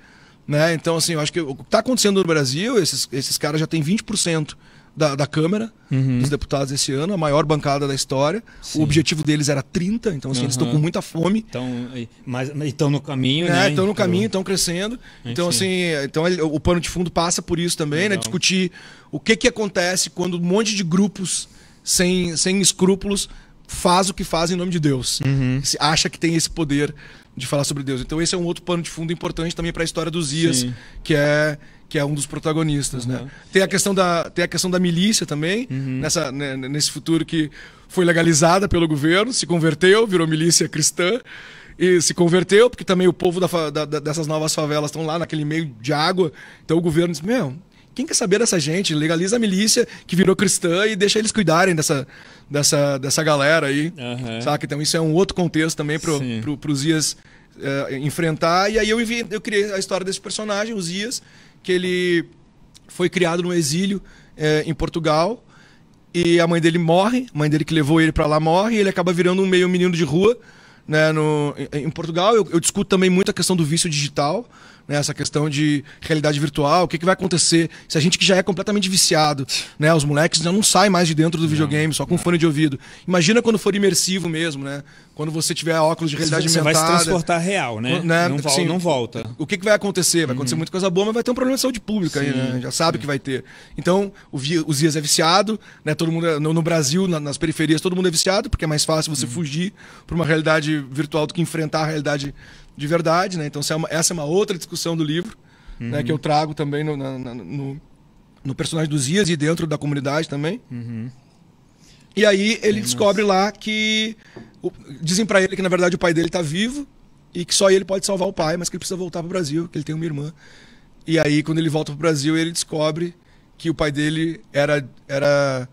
Né? Então, assim, eu acho que o que está acontecendo no Brasil, esses, esses caras já têm 20% da, da Câmara uhum. dos Deputados esse ano, a maior bancada da história. Sim. O objetivo deles era 30, então assim, uhum. eles estão com uhum. muita fome. Então, mas estão no caminho, é, né? Estão no então, caminho, estão crescendo. Então, enfim. Então, assim, então ele, o pano de fundo passa por isso também, né? Legal. né? Discutir o que, que acontece quando um monte de grupos sem, sem escrúpulos faz o que faz em nome de Deus. Uhum. acha que tem esse poder de falar sobre Deus. Então esse é um outro pano de fundo importante também para a história dos Zias, que é que é um dos protagonistas, né? uhum. né? Tem a questão da tem a questão da milícia também uhum. nessa né, nesse futuro que foi legalizada pelo governo, se converteu, virou milícia cristã e se converteu porque também o povo da, da, dessas novas favelas estão lá naquele meio de água. Então o governo disse meu quem quer saber dessa gente? Legaliza a milícia que virou cristã e deixa eles cuidarem dessa, dessa, dessa galera aí. Uhum. Saca? Então isso é um outro contexto também pro, pro, pro Zias eh, enfrentar. E aí eu, eu criei a história desse personagem, o Zias, que ele foi criado no exílio eh, em Portugal. E a mãe dele morre, a mãe dele que levou ele para lá morre, e ele acaba virando um meio menino de rua. Né, no, em Portugal, eu, eu discuto também muito a questão do vício digital, né, essa questão de realidade virtual, o que, que vai acontecer se a gente que já é completamente viciado, né, os moleques já não saem mais de dentro do videogame, só com fone de ouvido. Imagina quando for imersivo mesmo, né? Quando você tiver óculos de realidade você aumentada. Você vai se transportar real, né? né? Não, não, volta. O que, que vai acontecer? Vai acontecer uhum. muita coisa boa, mas vai ter um problema de saúde pública sim, aí, né? Já sabe que vai ter. Então, o, os dias é viciado, né? Todo mundo, é, no, no Brasil, na, nas periferias, todo mundo é viciado, porque é mais fácil você uhum. fugir para uma realidade virtual do que enfrentar a realidade de verdade, né? Então é essa é uma outra discussão do livro, uhum. né, que eu uhum. trago também no, no, no, personagem dos Ias e dentro da comunidade também. Uhum. E aí ele é, descobre lá que dizem para ele que na verdade o pai dele tá vivo e que só ele pode salvar o pai, mas que ele precisa voltar para o Brasil, que ele tem uma irmã. E aí quando ele volta para o Brasil, ele descobre que o pai dele era era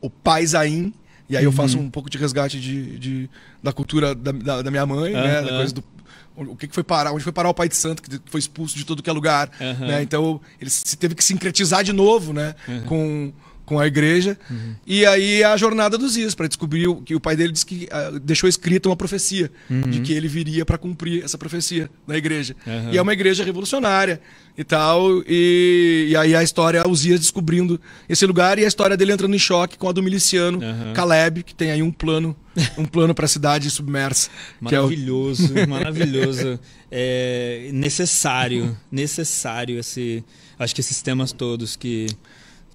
o pai Zain, e aí eu faço uhum. um pouco de resgate de, de da cultura da, da, da minha mãe, uhum. né? Da coisa do, o que, que foi parar, onde foi parar o pai de santo, que foi expulso de todo que é lugar. Uhum. Né? Então ele se teve que sincretizar de novo, né? Uhum. Com com a igreja. Uhum. E aí é a jornada dos Is, para descobrir o, que o pai dele disse que uh, deixou escrita uma profecia uhum. de que ele viria para cumprir essa profecia na igreja. Uhum. E é uma igreja revolucionária e tal. E, e aí a história, os Is descobrindo esse lugar e a história dele entrando em choque com a do miliciano Caleb, que tem aí um plano um plano para a cidade submersa. Maravilhoso, é o... [LAUGHS] maravilhoso. É necessário, necessário esse, acho que esses temas todos que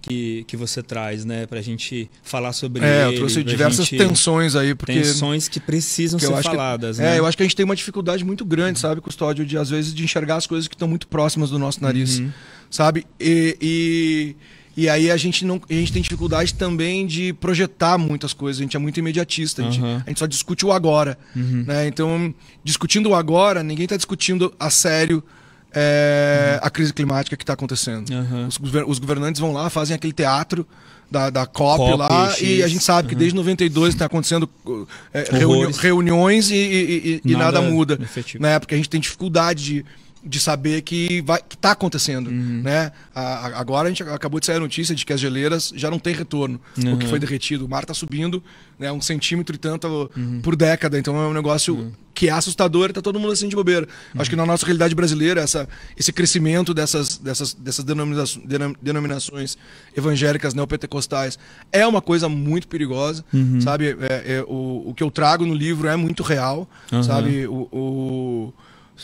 que, que você traz, né? Pra gente falar sobre É, ele, trouxe diversas gente... tensões aí, porque... Tensões que precisam que ser faladas, que... É, né? É, eu acho que a gente tem uma dificuldade muito grande, sabe, Custódio, de às vezes de enxergar as coisas que estão muito próximas do nosso nariz, uhum. sabe? E, e, e, aí a gente, não, a gente tem dificuldade também de projetar muitas coisas, a gente é muito imediatista, a gente, uhum. a gente só discute o agora, uhum. né? Então, discutindo o agora, ninguém tá discutindo a sério é, uhum. a crise climática que está acontecendo. Uhum. Os, govern os, governantes vão lá, fazem aquele teatro da, da COP, Cop, lá, e a gente sabe uhum. que desde 92 está acontecendo é, reuni reuniões e, e, e, e nada, nada, muda. Né? Porque a gente tem dificuldade de de saber que vai que tá acontecendo, uhum. né? A, agora a gente acabou de sair a notícia de que as geleiras já não tem retorno, uhum. o que uhum. foi derretido. O mar está subindo, né, um centímetro e tanto uhum. por década, então é um negócio uhum. que é assustador e tá todo mundo assim de bobeira. Uhum. Acho que na nossa realidade brasileira, essa, esse crescimento dessas, dessas, dessas denominações, denominações evangélicas neopentecostais é uma coisa muito perigosa, sabe? É, é, o, o que eu trago no livro é muito real, sabe? o, o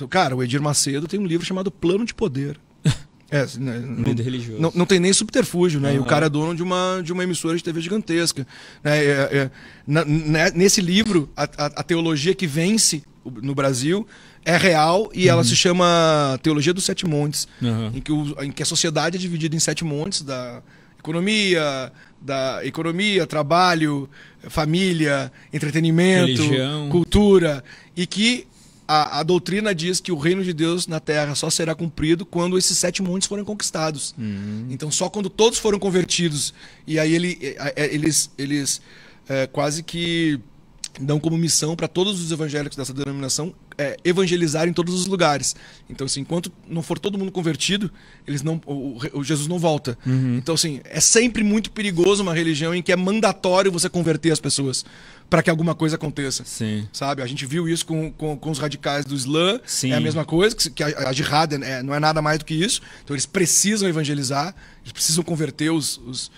Cara, o Edir Macedo tem um livro chamado Plano de Poder. [LAUGHS] É, assim, né, não, religioso. Não, não, tem nem subterfúgio, né? Uhum. E o cara é dono de uma, de uma emissora de TV gigantesca. Né? É, é, na, né, nesse livro, a, a, a, teologia que vence no Brasil é real e uhum. ela se chama Teologia dos Sete Montes, uhum. em, que o, em que a sociedade é dividida em sete montes da economia, da economia, trabalho, família, entretenimento, Religião. cultura, e que a, a, doutrina diz que o reino de Deus na terra só será cumprido quando esses sete montes forem conquistados. Uhum. Então, só quando todos foram convertidos. E aí ele, é, é, é, eles, eles é, quase que dão como missão para todos os evangélicos dessa denominação é, evangelizar em todos os lugares. Então, assim, enquanto não for todo mundo convertido, eles não, o, o Jesus não volta. Uhum. Então, assim, é sempre muito perigoso uma religião em que é mandatório você converter as pessoas para que alguma coisa aconteça. Sim. Sabe? A gente viu isso com, com, com os radicais do Islã. Sim. É a mesma coisa, que a, a jihad é, é, não é nada mais do que isso. Então, eles precisam evangelizar, eles precisam converter os, os,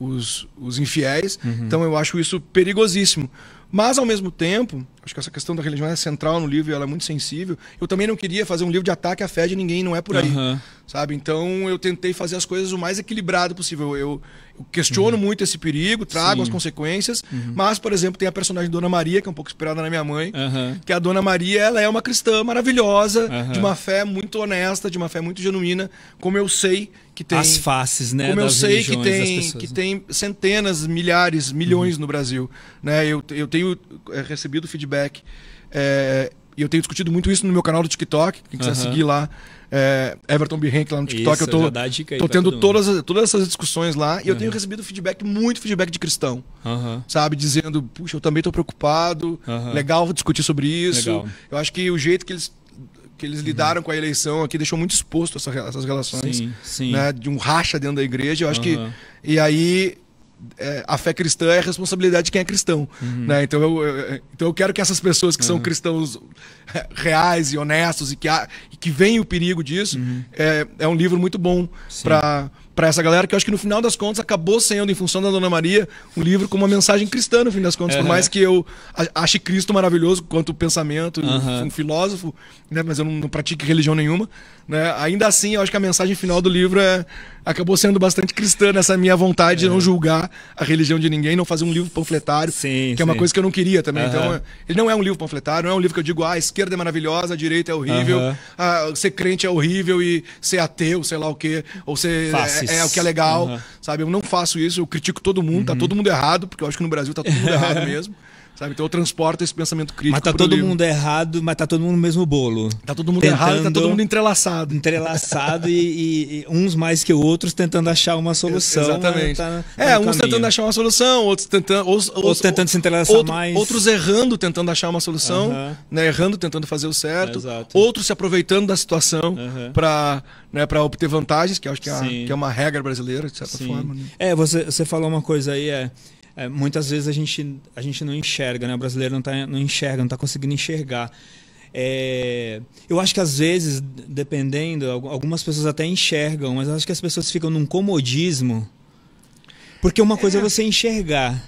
os, os infiéis. Uhum. Então, eu acho isso perigosíssimo mas, ao mesmo tempo, acho que essa questão da religião é central no livro e ela é muito sensível. Eu também não queria fazer um livro de ataque à fé de ninguém, não é por aí. Uhum. Sabe? Então, eu tentei fazer as coisas o mais equilibrado possível. Eu, eu questiono uhum. muito esse perigo, trago Sim. as consequências. Uhum. Mas, por exemplo, tem a personagem Dona Maria, que é um pouco inspirada na minha mãe, que a Dona Maria ela é uma cristã maravilhosa, de uma fé muito honesta, de uma fé muito genuína, como eu sei que tem. As faces, né? Como eu sei que tem, pessoas, que né? tem centenas, milhares, milhões uhum. no Brasil. Né? Eu, eu tenho tenho eh, recebido feedback. É, e eu tenho discutido muito isso no meu canal do TikTok. Quem quiser uhum. seguir lá, eh, é, Everton Bihank lá no TikTok. Isso, eu tô, é tô tendo todas, todas essas discussões lá. E uhum. eu tenho recebido feedback, muito feedback de cristão. Uhum. Sabe? Dizendo, puxa, eu também tô preocupado. Legal discutir sobre isso. Legal. Eu acho que o jeito que eles que eles uhum. lidaram com a eleição aqui deixou muito exposto essa, essas relações sim, sim. Né, de um racha dentro da igreja eu acho que e aí é, a fé cristã é responsabilidade de quem é cristão. Uhum. Né? Então, eu, eu, então eu quero que essas pessoas que uhum. são cristãos reais e honestos e que, há, e que veem o perigo disso, uhum. é, é um livro muito bom para para essa galera, que eu acho que no final das contas acabou sendo, em função da Dona Maria, um livro com uma mensagem cristã, no fim das contas. Uhum. Por é, né? mais que eu ache Cristo maravilhoso quanto pensamento, uhum. um filósofo, né? mas eu não, não pratico religião nenhuma. Né? Ainda assim, eu acho que a mensagem final do livro é... acabou sendo bastante cristã nessa minha vontade é. de não é. julgar a religião de ninguém, não fazer um livro panfletário, sim, que sim. é uma coisa que eu não queria também. Uh -huh. Então, ele não é um livro panfletário, não é um livro que eu digo, ah, a esquerda é maravilhosa, a direita é horrível, uh -huh. ah, ser crente é horrível e ser ateu, sei lá o quê, ou ser é, é, o que é legal, uh -huh. sabe? Eu não faço isso, eu critico todo mundo, tá uhum. todo mundo errado, porque eu acho que no Brasil tá todo mundo errado [LAUGHS] mesmo. Sabe? Então eu transporto esse pensamento crítico. Mas tá todo mundo errado, mas tá todo mundo no mesmo bolo. Tá todo mundo tentando, errado, tá todo mundo entrelaçado. Entrelaçado e, e, e, uns mais que outros tentando achar uma solução. Né? Exatamente. Tá, tá é, uns tentando achar uma solução, outros tentando. Outros, outros tentando se entrelaçar outro, mais. Outros errando, tentando achar uma solução, uh -huh. né? Errando, tentando fazer o certo. É, outros se aproveitando da situação uh -huh. para né, para obter vantagens, que acho que é, a, que é uma regra brasileira, de certa Sim. forma. Né? É, você, você falou uma coisa aí, é é, muitas vezes a gente, a gente não enxerga, né? O brasileiro não, tá, não enxerga, não está conseguindo enxergar. É, eu acho que às vezes, dependendo, algumas pessoas até enxergam, mas eu acho que as pessoas ficam num comodismo. Porque uma coisa é, é você enxergar,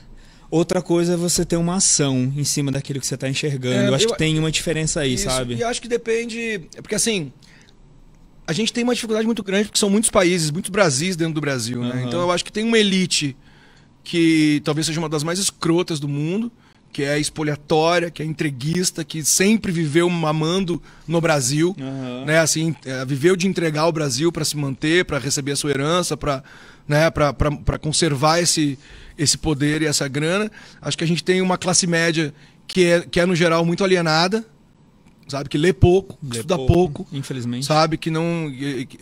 outra coisa é você ter uma ação em cima daquilo que você está enxergando. É, eu acho eu, que tem uma diferença aí, isso, sabe? E eu acho que depende. Porque assim. A gente tem uma dificuldade muito grande porque são muitos países, muitos Brasis dentro do Brasil, né? Então eu acho que tem uma elite que talvez seja uma das mais escrotas do mundo, que é expoliatória, que é entreguista, que sempre viveu mamando no Brasil, uhum. né? Assim, é, viveu de entregar o Brasil para se manter, para receber a sua herança, para né, para conservar esse, esse poder e essa grana. Acho que a gente tem uma classe média que é, que é no geral muito alienada, sabe que lê pouco, que lê estuda pouco, pouco, infelizmente, sabe que não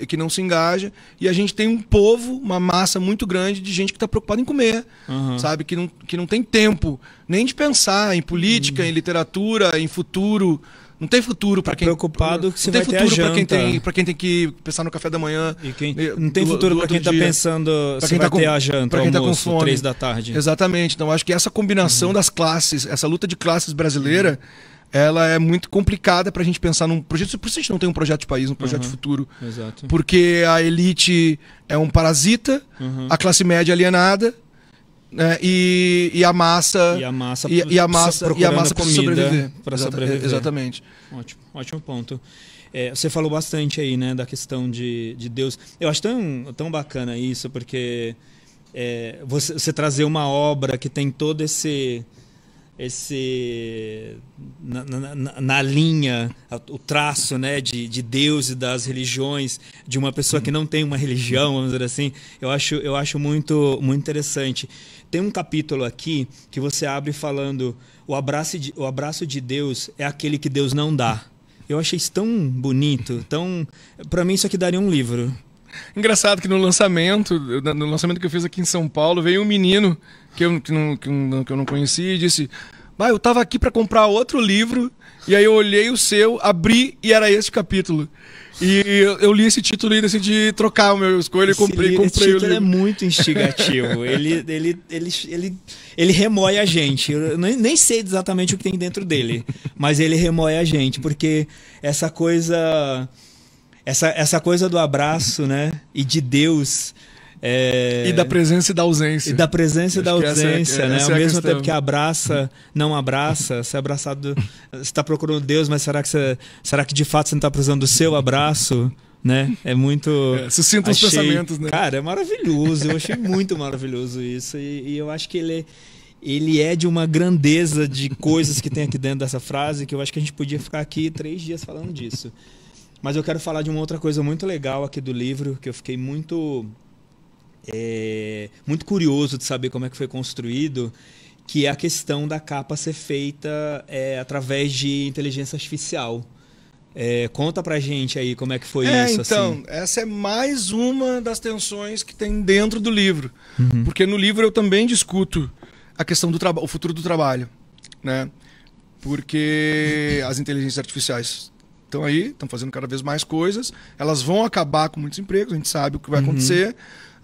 que não se engaja e a gente tem um povo, uma massa muito grande de gente que está preocupada em comer, uhum. sabe que não, que não tem tempo nem de pensar em política, uhum. em literatura, em futuro, não tem futuro para tá quem preocupado que se não tem futuro para quem tem para quem tem que pensar no café da manhã. E quem né, não tem do, futuro para quem está pensando pra se quem tá vai tá com, ter a janta, para quem tá com fome, três da tarde. Exatamente. Então acho que essa combinação uhum. das classes, essa luta de classes brasileira uhum ela é muito complicada para a gente pensar num projeto. Por isso a gente não tem um projeto de país, um projeto uhum. de futuro. Exato. Porque a elite é um parasita, uhum. a classe média alienada. Né? E, e, a massa e a massa e, e a massa e a massa para sobreviver sobreviver exatamente ótimo ótimo ponto é, você falou bastante aí né da questão de, de Deus eu acho tão tão bacana isso porque é, você, você trazer uma obra que tem todo esse esse na, na, na, linha o traço né de, de Deus e das religiões de uma pessoa que não tem uma religião vamos dizer assim eu acho eu acho muito muito interessante tem um capítulo aqui que você abre falando o abraço de, o abraço de Deus é aquele que Deus não dá eu achei isso tão bonito tão para mim isso aqui daria um livro engraçado que no lançamento no lançamento que eu fiz aqui em São Paulo veio um menino que eu, que não, que eu não conhecia e disse: Bah, eu tava aqui para comprar outro livro, e aí eu olhei o seu, abri e era esse capítulo. E eu, li esse título e assim, decidi trocar o meu escolha e comprei, comprei esse o é livro. é muito instigativo. [LAUGHS] ele, ele, ele, ele, ele remoe a gente. Eu nem, nem sei exatamente o que tem dentro dele, mas ele remoe a gente, porque essa coisa essa, essa coisa do abraço, né? E de Deus é... E da presença e da ausência. E da presença e da é ausência, né? É Ao é mesmo tempo que abraça, não abraça, se abraçado, você está procurando Deus, mas será que, você, será que de fato você não está precisando do seu abraço? Né? É muito. É, sucinta achei... os pensamentos, né? Cara, é maravilhoso. Eu achei muito maravilhoso isso. E, e eu acho que ele ele é de uma grandeza de coisas que tem aqui dentro dessa frase que eu acho que a gente podia ficar aqui três dias falando disso. Mas eu quero falar de uma outra coisa muito legal aqui do livro que eu fiquei muito é, muito curioso de saber como é que foi construído, que é a questão da capa ser feita é, através de inteligência artificial. É, conta pra gente aí como é que foi é, isso. Assim. Então, assim. essa é mais uma das tensões que tem dentro do livro. Uhum. Porque no livro eu também discuto a questão do o futuro do trabalho. Né? Porque as inteligências artificiais estão aí, estão fazendo cada vez mais coisas, elas vão acabar com muitos empregos, a gente sabe o que vai uhum. acontecer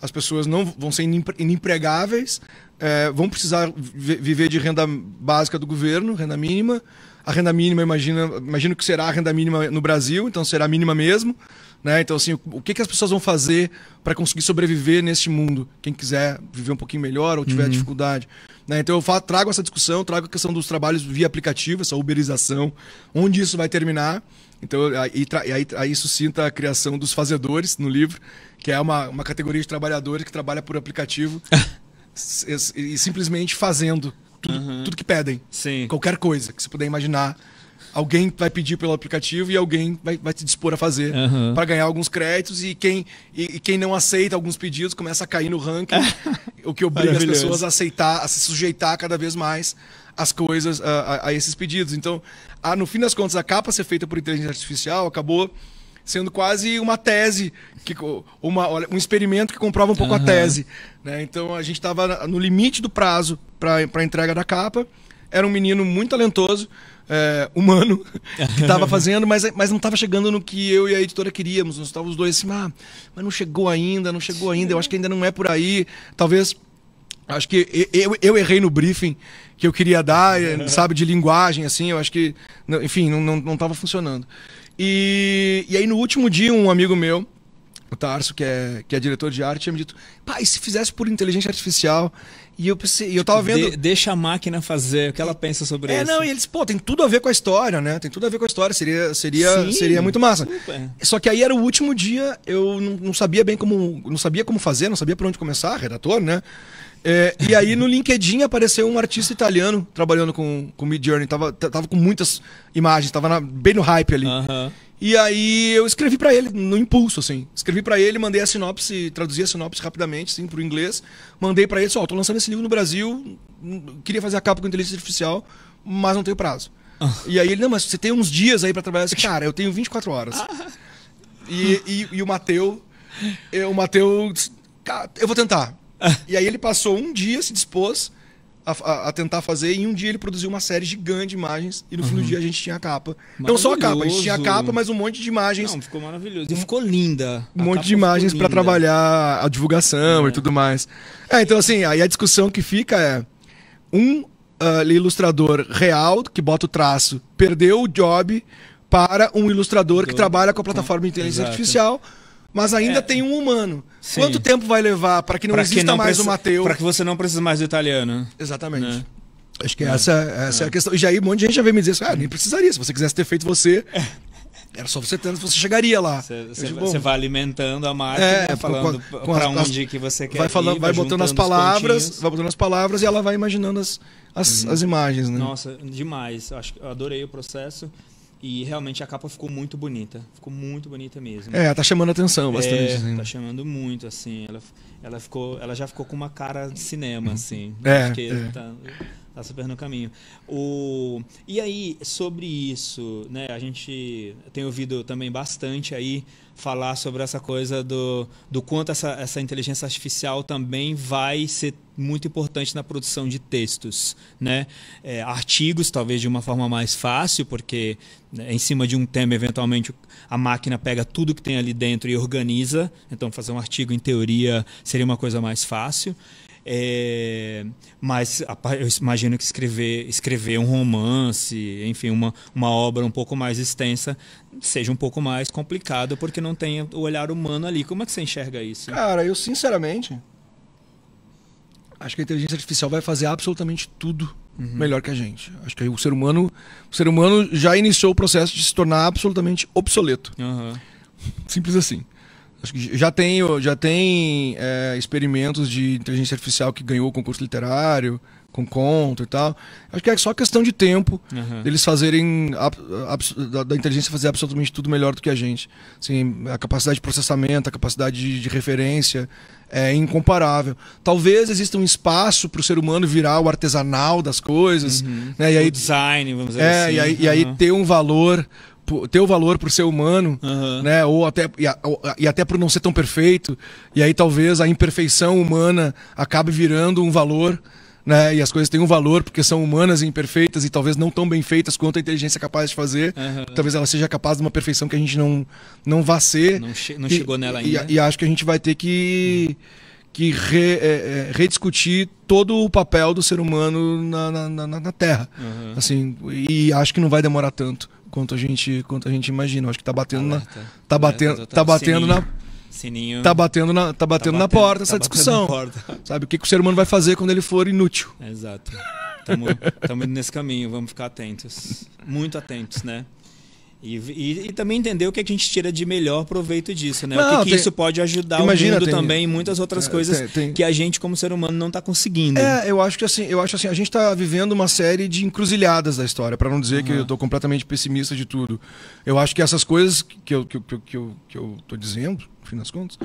as pessoas não vão ser inempregáveis, é, vão precisar viver de renda básica do governo, renda mínima. A renda mínima, imagina, imagino que será a renda mínima no Brasil, então será a mínima mesmo. Né? Então, assim, o que, que as pessoas vão fazer para conseguir sobreviver neste mundo? Quem quiser viver um pouquinho melhor ou tiver uhum. dificuldade. Né? Então, eu trago essa discussão, trago a questão dos trabalhos via aplicativo, essa uberização, onde isso vai terminar. Então, aí, aí, aí suscita a criação dos fazedores no livro, que é uma, uma categoria de trabalhadores que trabalha por aplicativo e, [LAUGHS] e, simplesmente fazendo tudo, uhum. tudo que pedem. Sim. Qualquer coisa que você puder imaginar Alguém vai pedir pelo aplicativo e alguém vai, vai se dispor a fazer uhum. para ganhar alguns créditos e quem, e, e, quem não aceita alguns pedidos começa a cair no ranking, [LAUGHS] o que obriga as pessoas a aceitar, a se sujeitar cada vez mais as coisas, a, a, a esses pedidos. Então, a, no fim das contas, a capa ser feita por inteligência artificial acabou sendo quase uma tese, que, uma, um experimento que comprova um pouco uhum. a tese. Né? Então a gente estava no limite do prazo para a entrega da capa era um menino muito talentoso, é, humano, [LAUGHS] que estava fazendo, mas, mas não estava chegando no que eu e a editora queríamos. Nós estávamos os dois assim, ah, mas não chegou ainda, não chegou ainda, eu acho que ainda não é por aí. Talvez. Acho que eu, eu errei no briefing que eu queria dar, eh, [LAUGHS] sabe, de linguagem, assim, eu acho que, enfim, não estava não, não funcionando. E, e aí no último dia, um amigo meu, o Tarso, que é, que é diretor de arte, tinha me dito, pai, se fizesse por inteligência artificial. E eu pensei, tipo, eu tava vendo. De, deixa a máquina fazer, o que ela pensa sobre é, isso. É, não, e eles, pô, tem tudo a ver com a história, né? Tem tudo a ver com a história, seria, seria, seria muito massa. Super. É. Só que aí era o último dia, eu não, não sabia bem como. Não sabia como fazer, não sabia por onde começar, redator, né? É, e aí no LinkedIn apareceu um artista italiano trabalhando com, com Mid Journey. Tava, tava com muitas imagens, tava na, bem no hype ali. Uhum. E aí eu escrevi para ele, no impulso, assim. Escrevi para ele, mandei a sinopse, traduzi a sinopse rapidamente, assim, pro inglês. Mandei para ele, ó, oh, tô lançando esse livro no Brasil, queria fazer a capa com inteligência artificial, mas não tenho prazo. Uhum. E aí ele, não, mas você tem uns dias aí para trabalhar. Eu disse, cara, eu tenho 24 horas. Uhum. E, e, e o Mateu, o Mateu, eu vou tentar. [LAUGHS] e aí ele passou um dia, se dispôs a, a, a, tentar fazer, e um dia ele produziu uma série gigante de imagens, e no uhum. fim do uhum. dia a gente tinha a capa. Não só a capa, a gente tinha a capa, mas um monte de imagens. Não, ficou maravilhoso. E ficou linda. Um a monte de imagens para trabalhar a divulgação é. e tudo mais. É, então assim, aí a discussão que fica é. Um uh, ilustrador real, que bota o traço, perdeu o job para um ilustrador que trabalha com a plataforma de inteligência Exato. artificial mas ainda é. tem um humano. Sim. Quanto tempo vai levar para que não pra exista que não mais precisa, o Mateus? Para que você não precise mais do italiano. Exatamente. Né? Acho que é. essa, essa é. é. a questão. E aí um monte de gente já veio me dizer assim, ah, nem precisaria. Se você quisesse ter feito você, é. era só você tendo você chegaria lá. Você vai alimentando a marca, é, falando para onde as, que você quer vai falando, ir, vai, vai botando as palavras, vai botando as palavras e ela vai imaginando as, as, uhum. as imagens, né? Nossa, demais. Acho que adorei o processo. E realmente a capa ficou muito bonita. Ficou muito bonita mesmo. É, tá chamando atenção bastante. É, assim. Tá chamando muito, assim. Ela, ela, ficou, ela já ficou com uma cara de cinema, uhum. assim. É, é. Tá, Tá super no caminho. O... E aí, sobre isso, né? A gente tem ouvido também bastante aí falar sobre essa coisa do, do quanto essa, essa inteligência artificial também vai ser muito importante na produção de textos, né? É, artigos, talvez de uma forma mais fácil, porque né, em cima de um tema, eventualmente, a máquina pega tudo que tem ali dentro e organiza. Então, fazer um artigo, em teoria, seria uma coisa mais fácil. É, mas eu imagino que escrever, escrever um romance, enfim, uma, uma obra um pouco mais extensa, seja um pouco mais complicado, porque não tem o olhar humano ali. Como é que você enxerga isso? Cara, eu sinceramente acho que a inteligência artificial vai fazer absolutamente tudo uhum. melhor que a gente. Acho que o ser humano, o ser humano já iniciou o processo de se tornar absolutamente obsoleto. Uhum. Simples assim. Já tem, já tem é, experimentos de inteligência artificial que ganhou o concurso literário, com conto e tal. Acho que é só questão de tempo uhum. eles fazerem da, da, inteligência fazer absolutamente tudo melhor do que a gente. Assim, a capacidade de processamento, a capacidade de, de referência é incomparável. Talvez exista um espaço para o ser humano virar o artesanal das coisas, uhum. né? E aí o design, vamos dizer é, assim. E aí, uhum. e aí uhum. ter um valor por, teu valor por ser humano, uhum. né? Ou até e, e, até por não ser tão perfeito. E aí talvez a imperfeição humana acabe virando um valor, né? E as coisas têm um valor porque são humanas e imperfeitas e talvez não tão bem feitas quanto a inteligência é capaz de fazer. Uhum. Talvez ela seja capaz de uma perfeição que a gente não não vá ser. Não, che não e, chegou nela ainda. E, e, acho que a gente vai ter que uhum que re, é, é, rediscutir todo o papel do ser humano na, na, na, na Terra. Uhum. Assim, e acho que não vai demorar tanto quanto a gente, quanto a gente imagina. acho que tá batendo Alerta. na, tá batendo, Alerta, tá, tá, tá batendo sininho. na Sininho. Tá batendo na, tá batendo tá na porta tá essa discussão. Porta. Sabe o que, que o ser humano vai fazer quando ele for inútil? Exato. Estamos indo nesse caminho, vamos ficar atentos. Muito atentos, né? E, e, e, também entender o que a gente tira de melhor proveito disso, né? Não, o que, que isso pode ajudar Imagina, o mundo tem... também e muitas outras é, coisas tem, que a gente, como ser humano, não está conseguindo. É, eu acho que assim, eu acho assim, a gente está vivendo uma série de encruzilhadas da história, para não dizer uhum. que eu estou uhum. completamente pessimista de tudo. Eu acho que essas coisas que eu, que, eu, que, eu, que eu tô dizendo, no fim das contas,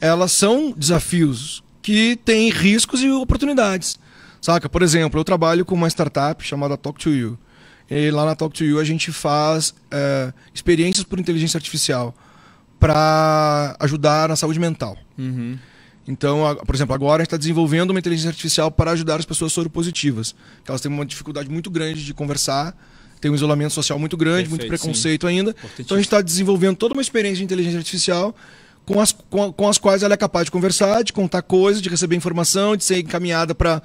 elas são desafios que têm riscos e oportunidades. Saca? Por exemplo, eu trabalho com uma startup chamada Talk to You e lá na Talk to You a gente faz é, experiências por inteligência artificial para ajudar na saúde mental. Uhum. Então, por exemplo, agora a gente está desenvolvendo uma inteligência artificial para ajudar as pessoas soropositivas. Que elas têm uma dificuldade muito grande de conversar, tem um isolamento social muito grande, Perfeito, muito preconceito sim. ainda. Então a gente está desenvolvendo toda uma experiência de inteligência artificial com as, com, com, as quais ela é capaz de conversar, de contar coisas, de receber informação, de ser encaminhada para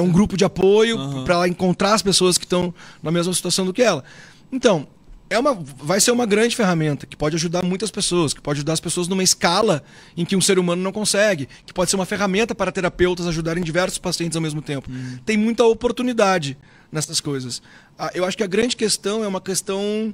um grupo de apoio, uhum. para ela encontrar as pessoas que estão na mesma situação do que ela. Então, é uma, vai ser uma grande ferramenta que pode ajudar muitas pessoas, que pode ajudar as pessoas numa escala em que um ser humano não consegue, que pode ser uma ferramenta para terapeutas ajudarem diversos pacientes ao mesmo tempo. Uhum. Tem muita oportunidade nessas coisas. Ah, eu acho que a grande questão é uma questão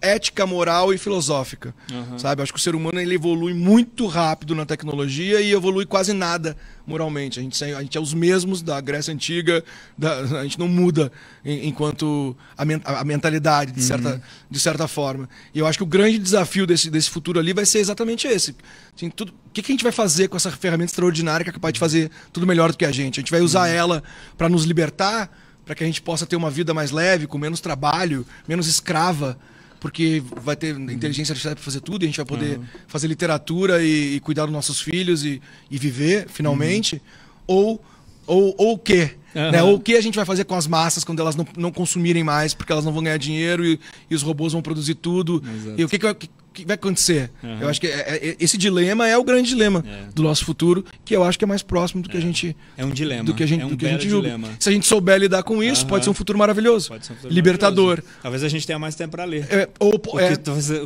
ética, moral e filosófica. Uhum. Sabe? Acho que o ser humano ele evolui muito rápido na tecnologia e evolui quase nada moralmente. A gente, a gente é os mesmos da Grécia Antiga, da, a gente não muda em, enquanto a, men, a, mentalidade, de certa, uhum. de certa forma. E eu acho que o grande desafio desse, desse futuro ali vai ser exatamente esse. Assim, tudo, o que, que, a gente vai fazer com essa ferramenta extraordinária que é capaz de fazer tudo melhor do que a gente? A gente vai usar uhum. ela para nos libertar, para que a gente possa ter uma vida mais leve, com menos trabalho, menos escrava porque vai ter inteligência artificial para fazer tudo e a gente vai poder uhum. fazer literatura e, e, cuidar dos nossos filhos e, e viver, finalmente. Uhum. Ou, ou, ou o quê? Uhum. Né? Ou o que a gente vai fazer com as massas quando elas não, não consumirem mais, porque elas não vão ganhar dinheiro e, e os robôs vão produzir tudo? Exato. E o que, que, que vai acontecer? Uhum. Eu acho que é, é, é, esse dilema é o grande dilema é. do nosso futuro, que eu acho que é mais próximo do que a é. gente. É um dilema. Do que a gente, é um que a gente dilema. Julga. Se a gente souber lidar com isso, uhum. pode ser um futuro maravilhoso. Um futuro libertador. Maravilhoso. Talvez a gente tenha mais tempo para ler. É, ou, o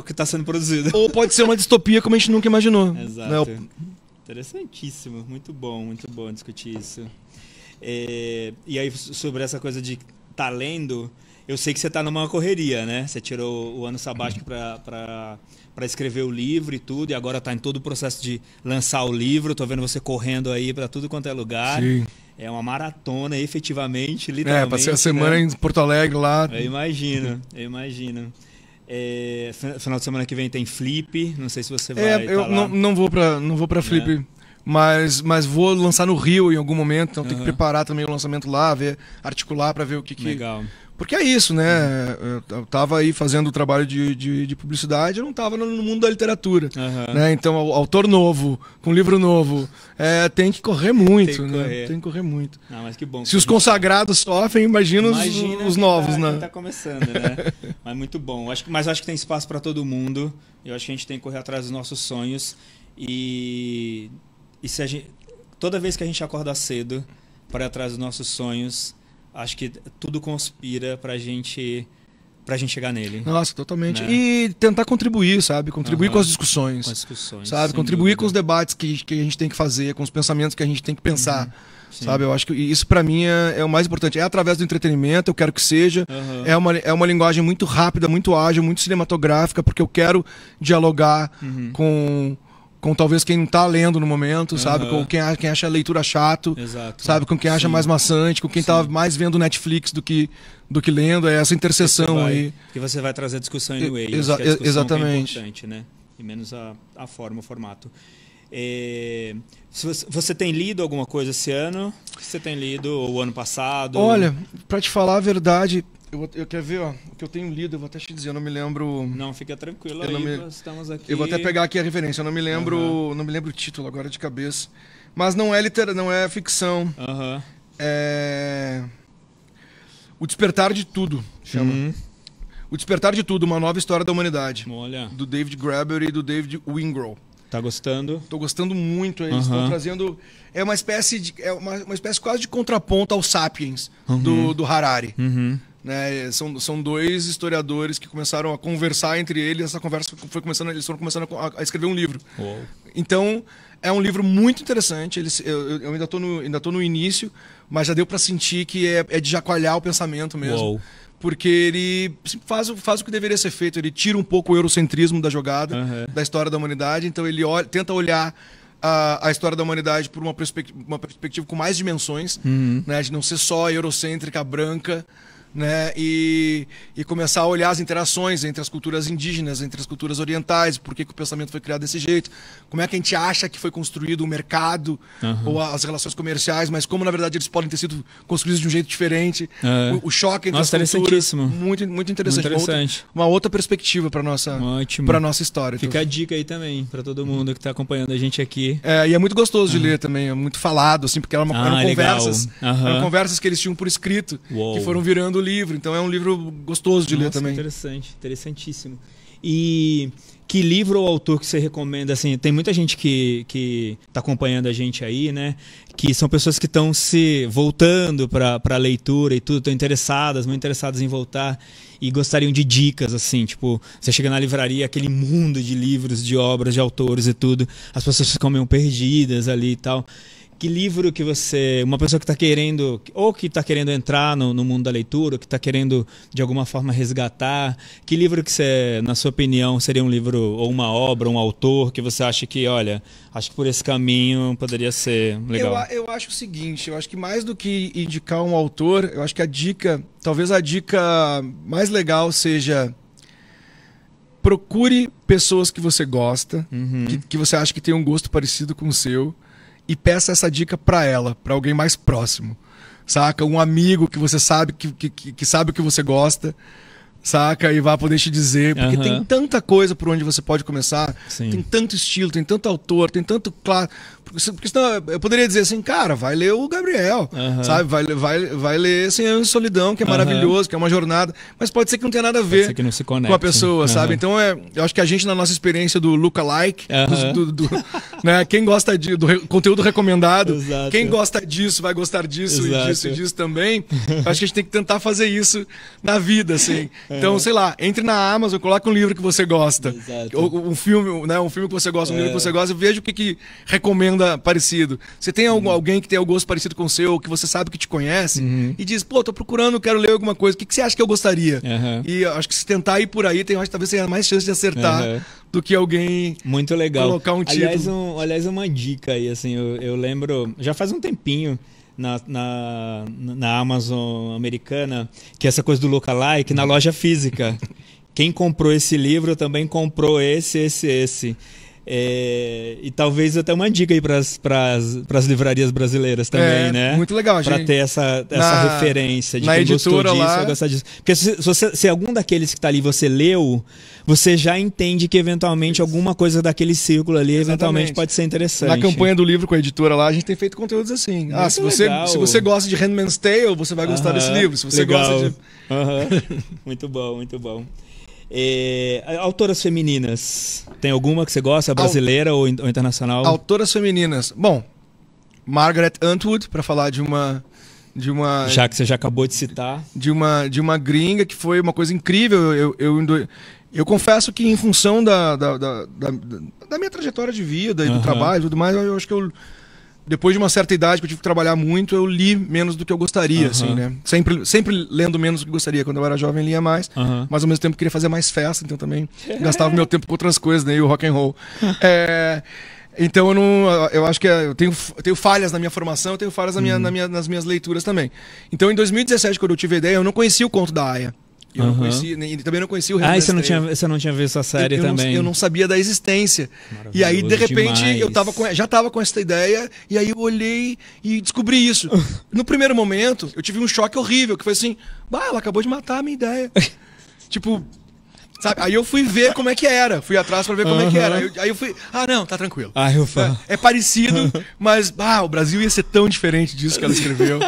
que está tá sendo produzido. Ou pode ser uma distopia como a gente nunca imaginou. Exato. Né? Interessantíssimo. Muito bom, muito bom discutir isso. e aí, sobre essa coisa de tá lendo eu sei que você está numa correria, né? Você tirou o ano sabático para escrever o livro e tudo, e agora está em todo o processo de lançar o livro. Estou vendo você correndo aí para tudo quanto é lugar. Sim. É uma maratona, efetivamente, é, literalmente. É, passei a né? semana né? em Porto Alegre lá. Eu imagino, eu imagino. É, final de semana que vem tem Flip, não sei se você é, vai. É, eu tá não, não vou para não vou para né? Flip, é. mas mas vou lançar no Rio em algum momento, então uhum. tem que preparar também o lançamento lá, ver articular para ver o que, que Legal. Porque é isso, né? Eu tava aí fazendo o trabalho de, de, de, publicidade, eu não tava no mundo da literatura. Uhum. Né? Então, autor novo, com livro novo, é, tem que correr muito, tem que né? Correr. Tem que correr muito. Ah, mas que bom. Se que os gente... consagrados sofrem, imagina, imagina os, os novos, tá, né? Tá começando, né? [LAUGHS] mas muito bom. Acho que, mas acho que tem espaço para todo mundo. Eu acho que a gente tem que correr atrás dos nossos sonhos. E, e se a gente, toda vez que a gente acordar cedo para ir atrás dos nossos sonhos acho que tudo conspira para gente pra gente chegar nele. Nossa, totalmente. Né? E tentar contribuir, sabe? Contribuir uhum. com as discussões. Com as discussões. Sabe? Contribuir dúvida. com os debates que, que a gente tem que fazer, com os pensamentos que a gente tem que pensar. Uhum. sabe? Eu acho que isso para mim é, é, o mais importante. É através do entretenimento, eu quero que seja. Uhum. É, uma, é uma linguagem muito rápida, muito ágil, muito cinematográfica, porque eu quero dialogar uhum. com com talvez quem não tá lendo no momento, uhum. sabe? Com quem, quem acha a leitura chato, Exato. sabe? Com quem acha Sim. mais maçante, com quem tá Sim. tá mais vendo Netflix do que, do que lendo, é essa interseção vai, aí. Que você vai trazer a discussão anyway. Exa discussão é exatamente. É importante, né? E menos a, a forma, o formato. É, você tem lido alguma coisa esse ano? Você tem lido o ano passado? Olha, para te falar a verdade, eu, eu quero ver, ó, o que eu tenho lido, eu vou até te dizer, eu não me lembro. Não, fica tranquilo eu aí, me... estamos aqui. Eu vou até pegar aqui a referência, eu não me lembro, uhum. não me lembro o título agora de cabeça. Mas não é litera, não é ficção. Uhum. É O Despertar de Tudo, chama. Uhum. O Despertar de Tudo, uma nova história da humanidade. Olha. Do David Grabber e do David Wingrow. Tá gostando? Tô gostando muito. Eles estão uhum. trazendo. É uma espécie de. É uma, uma espécie quase de contraponto ao Sapiens uhum. do, do Harari. Uhum. Né? São, são dois historiadores que começaram a conversar entre eles. Essa conversa foi começando, eles foram começando a, a escrever um livro. Uou. Então é um livro muito interessante. eles eu, eu ainda estou no ainda tô no início, mas já deu para sentir que é, é de chacoalhar o pensamento mesmo. Uou porque ele faz, faz o que deveria ser feito. Ele tira um pouco o eurocentrismo da jogada, uhum. da história da humanidade. Então ele olha, tenta olhar a, a, história da humanidade por uma, perspectiva, uma perspectiva com mais dimensões, uhum. né? de não ser só eurocêntrica, branca né, e, e começar a olhar as interações entre as culturas indígenas, entre as culturas orientais, por que, o pensamento foi criado desse jeito, como é que a gente acha que foi construído o mercado uhum. ou as relações comerciais, mas como na verdade eles podem ter sido construídos de um jeito diferente, é. o, o, choque entre nossa, as culturas, muito muito interessante, muito interessante. Uma, outra, uma outra perspectiva para nossa para nossa história. Fica então. a dica aí também para todo mundo que está acompanhando a gente aqui. É, e é muito gostoso de ler também, é muito falado assim, porque eram, uma, ah, eram conversas, eram conversas que eles tinham por escrito Uou. que foram virando livro, então é um livro gostoso de Nossa, ler também. Interessante, interessantíssimo. E que livro ou autor que você recomenda? Assim, tem muita gente que que está acompanhando a gente aí, né? Que são pessoas que estão se voltando para a leitura e tudo, estão interessadas, muito interessadas em voltar e gostariam de dicas, assim, tipo, você chega na livraria, aquele mundo de livros, de obras, de autores e tudo, as pessoas ficam meio perdidas ali e tal que livro que você, uma pessoa que está querendo, ou que está querendo entrar no, no, mundo da leitura, ou que está querendo de alguma forma resgatar, que livro que você, na sua opinião, seria um livro ou uma obra, um autor que você acha que, olha, acho que por esse caminho poderia ser legal? Eu, eu acho o seguinte, eu acho que mais do que indicar um autor, eu acho que a dica, talvez a dica mais legal seja procure pessoas que você gosta, uhum. que, que você acha que tem um gosto parecido com o seu e peça essa dica para ela, para alguém mais próximo. Saca? Um amigo que você sabe que, que, que sabe o que você gosta saca? E vai poder te dizer. Porque uhum. tem tanta coisa por onde você pode começar. Sim. Tem tanto estilo, tem tanto autor, tem tanto clássico. Porque senão eu poderia dizer assim, cara, vai ler o Gabriel, uhum. sabe? Vai, vai, vai ler Sem assim, Solidão, que é uhum. maravilhoso, que é uma jornada, mas pode ser que não tenha nada a ver com a pessoa, sabe? Então é, eu acho que a gente, na nossa experiência do lookalike, uhum. do, do, do né? quem gosta de, do conteúdo recomendado, Exato. quem gosta disso vai gostar disso Exato. e disso e disso também. acho que a gente tem que tentar fazer isso na vida, assim. É. Então, sei lá, entre na Amazon, coloque um livro que você gosta, Exato. ou um filme, né? um filme que você gosta, um é. livro que você gosta, veja o que, que recomenda parecido. Você tem algum, uhum. alguém que tem o gosto parecido com o seu, que você sabe que te conhece, uhum. e diz, pô, tô procurando, quero ler alguma coisa, o que, que você acha que eu gostaria? Uhum. E acho que se tentar ir por aí, tem, acho talvez você tenha mais chance de acertar uhum. do que alguém Muito legal. colocar um título. Aliás, um, aliás uma dica aí, assim, eu, eu lembro, já faz um tempinho, na, na, na, Amazon americana, que é essa coisa do lookalike na loja física. [LAUGHS] Quem comprou esse livro também comprou esse, esse, esse. É, e talvez até uma dica aí para as livrarias brasileiras também, é, né? Muito legal, gente. Para ter essa, essa na, referência de na quem editora disso, lá... disso. Porque se, se, você, se algum daqueles que está ali você leu, você já entende que eventualmente alguma coisa daquele círculo ali Exatamente. eventualmente pode ser interessante. Na campanha do livro com a editora lá, a gente tem feito conteúdos assim. Ah, se você, se você gosta de Handman's Tale, você vai gostar uh -huh, desse livro. Se você legal. gosta de. Uh [LAUGHS] -huh. muito bom, muito bom. É, autoras femininas, tem alguma que você gosta, brasileira Al... ou, in, ou, internacional? Autoras femininas. Bom, Margaret Atwood, para falar de uma de uma já que você já acabou de citar de uma de uma gringa que foi uma coisa incrível eu, eu, eu confesso que em função da, da, da, da, da minha trajetória de vida e do trabalho e tudo mais eu, eu acho que eu depois de uma certa idade que eu tive que trabalhar muito, eu li menos do que eu gostaria, uhum. assim, né? Sempre, sempre lendo menos do que gostaria. Quando eu era jovem, lia mais, uhum. mas ao mesmo tempo queria fazer mais festa, então também gastava meu tempo com outras coisas, né? E o rock and roll. [LAUGHS] é, então eu não. Eu acho que é, eu tenho, eu tenho falhas na minha formação, eu tenho falhas na minha, uhum. na minha, nas minhas leituras também. Então em 2017, quando eu tive a ideia, eu não conhecia o conto da Aya. Eu uhum. não conhecia, nem, também não conhecia o Renan Ah, você não, tinha, você não tinha visto a série eu, eu também. Não, eu não sabia da existência. E aí, de repente, demais. eu tava com, já estava com essa ideia, e aí eu olhei e descobri isso. no primeiro momento, eu tive um choque horrível, que foi assim, bah, ela acabou de matar a minha ideia. [LAUGHS] tipo, Sabe? Aí eu fui ver como é que era. Fui atrás para ver como uhum. é que era. Aí eu, aí eu, fui. Ah, não, tá tranquilo. Ah, eu falo. É, é parecido, [LAUGHS] mas ah, o Brasil ia ser tão diferente disso que ela escreveu.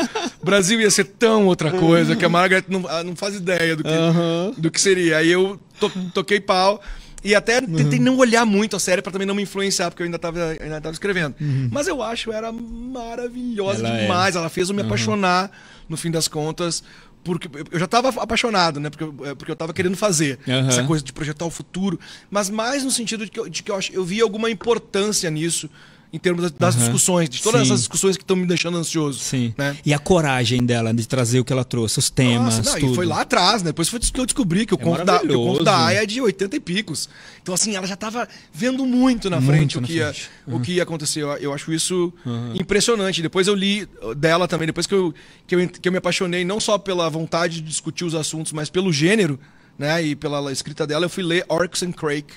o Brasil ia ser tão outra coisa que a Margaret não, não faz ideia do que, uhum. do que seria. Aí eu to, toquei pau. E até uhum. tentei não olhar muito a série para também não me influenciar, porque eu ainda tava, ainda tava escrevendo. Uhum. Mas eu acho ela maravilhosa ela é. demais. É. Ela fez eu me apaixonar no fim das contas, porque eu já estava apaixonado, né? Porque, eu, é, porque eu estava querendo fazer uhum. essa coisa de projetar o futuro, mas mais no sentido de que eu, de que eu, eu vi alguma importância nisso em termos das uhum. discussões, de todas Sim. essas discussões que estão me deixando ansioso. Sim. Né? E a coragem dela de trazer o que ela trouxe, os temas. Nossa, não, tudo. E foi lá atrás, né? Depois foi que eu descobri que o, é conto da, que da Aya é de 80 e picos. Então, assim, ela já estava vendo muito na muito frente, na o, que frente. Ia, uhum. o que ia acontecer. Eu, eu acho isso uhum. impressionante. Depois eu li uh, dela também, depois que eu, que, eu, que eu me apaixonei não só pela vontade de discutir os assuntos, mas pelo gênero, né? E pela escrita dela, eu fui ler Orcs and Crake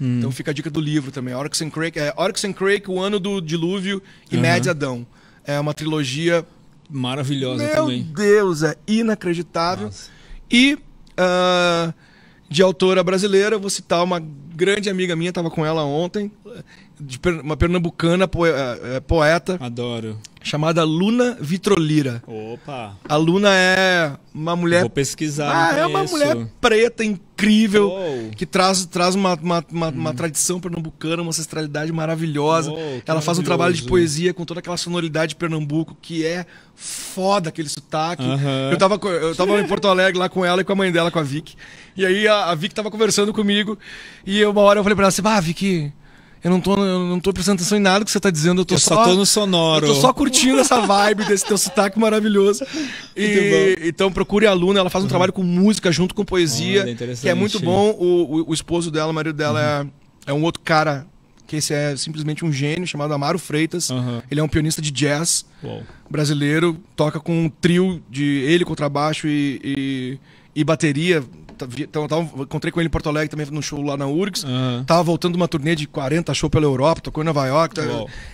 Hum. Então fica a dica do livro também. Oryx and Crake, é, Oryx and Crake, O Ano do Dilúvio e uhum. Mad Adão. É uma trilogia... Maravilhosa Meu também. Meu Deus, é inacreditável. Nossa. E... Uh, de autora brasileira, vou citar uma grande amiga minha, estava com ela ontem, de uma pernambucana eh, eh, poeta. Adoro. Chamada Luna Vitrolira. Opa! A Luna é uma mulher. Vou pesquisar. Ah, é uma mulher preta incrível que traz, traz uma, uma, uma, hum. uma, tradição pernambucana, uma ancestralidade maravilhosa. Ela faz um trabalho de poesia com toda aquela sonoridade de Pernambuco que é foda aquele sotaque. Eu, tava, eu tava em Porto Alegre lá com ela e com a mãe dela, com a Vic. E aí a, a Vic tava conversando comigo. E uma hora eu falei pra ela assim: Ah, Vic eu não tô, eu não tô prestando atenção em nada que você tá dizendo. Eu tô eu só, só tô no sonoro. Eu tô só curtindo essa vibe desse teu sotaque maravilhoso. [LAUGHS] E, então procure a aluna, ela faz um uhum. trabalho com música junto com poesia, Olha, que é muito bom. O, o, o, esposo dela, o marido dela uhum. é, é um outro cara que esse é simplesmente um gênio chamado Amaro Freitas. Uhum. Ele é um pianista de jazz Uou. brasileiro, toca com um trio de ele contrabaixo e, e, e bateria Tá então, tava, encontrei com ele em Porto Alegre também no show lá na URGS. Uhum. Tava voltando uma turnê de 40 shows pela Europa, tocou em Nova York. Tá...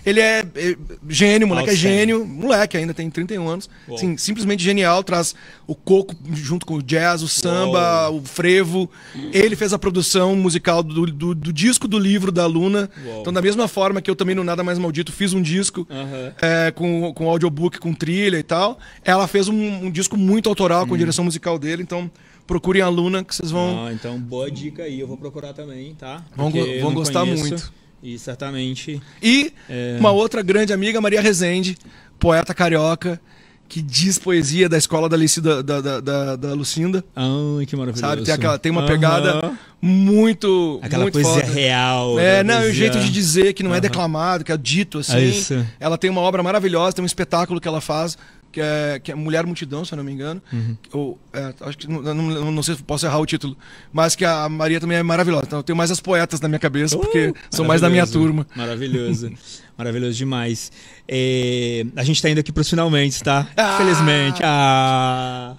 Ele é, é, gênio, moleque é gênio. Moleque ainda, tem 31 anos. Assim, simplesmente genial, traz o coco junto com o jazz, o samba, Uou. o frevo. Ele fez a produção musical do, do, do disco do livro da Luna. Uou. Então, da mesma forma que eu também no Nada Mais Maldito fiz um disco uhum. é, com, com audiobook, com trilha e tal, ela fez um, um disco muito autoral com a hum. direção musical dele. Então, procurem a Luna, que vocês vão. Ah, então boa dica aí, eu vou procurar também, tá? Vão, vão gostar conheço, muito. E certamente. E é... uma outra grande amiga, Maria Rezende, poeta carioca, que diz poesia da escola da, da, da, da, da Lucinda. Ai, que maravilhoso. Sabe, tem, aquela, tem uma pegada uhum. muito. Aquela muito poesia foda. real. É, não, poesia. o jeito de dizer que não uhum. é declamado, que é dito é assim. É isso. Ela tem uma obra maravilhosa, tem um espetáculo que ela faz que é, que é Mulher Multidão, se eu não me engano. Uhum. Ou, é, acho que não, não, não, sei se posso errar o título, mas que a Maria também é maravilhosa. Então eu tenho mais as poetas na minha cabeça, uh, porque são mais da minha turma. Maravilhoso. [LAUGHS] maravilhoso demais. É, a gente está indo aqui para os finalmente, tá? Ah! Felizmente. Ah!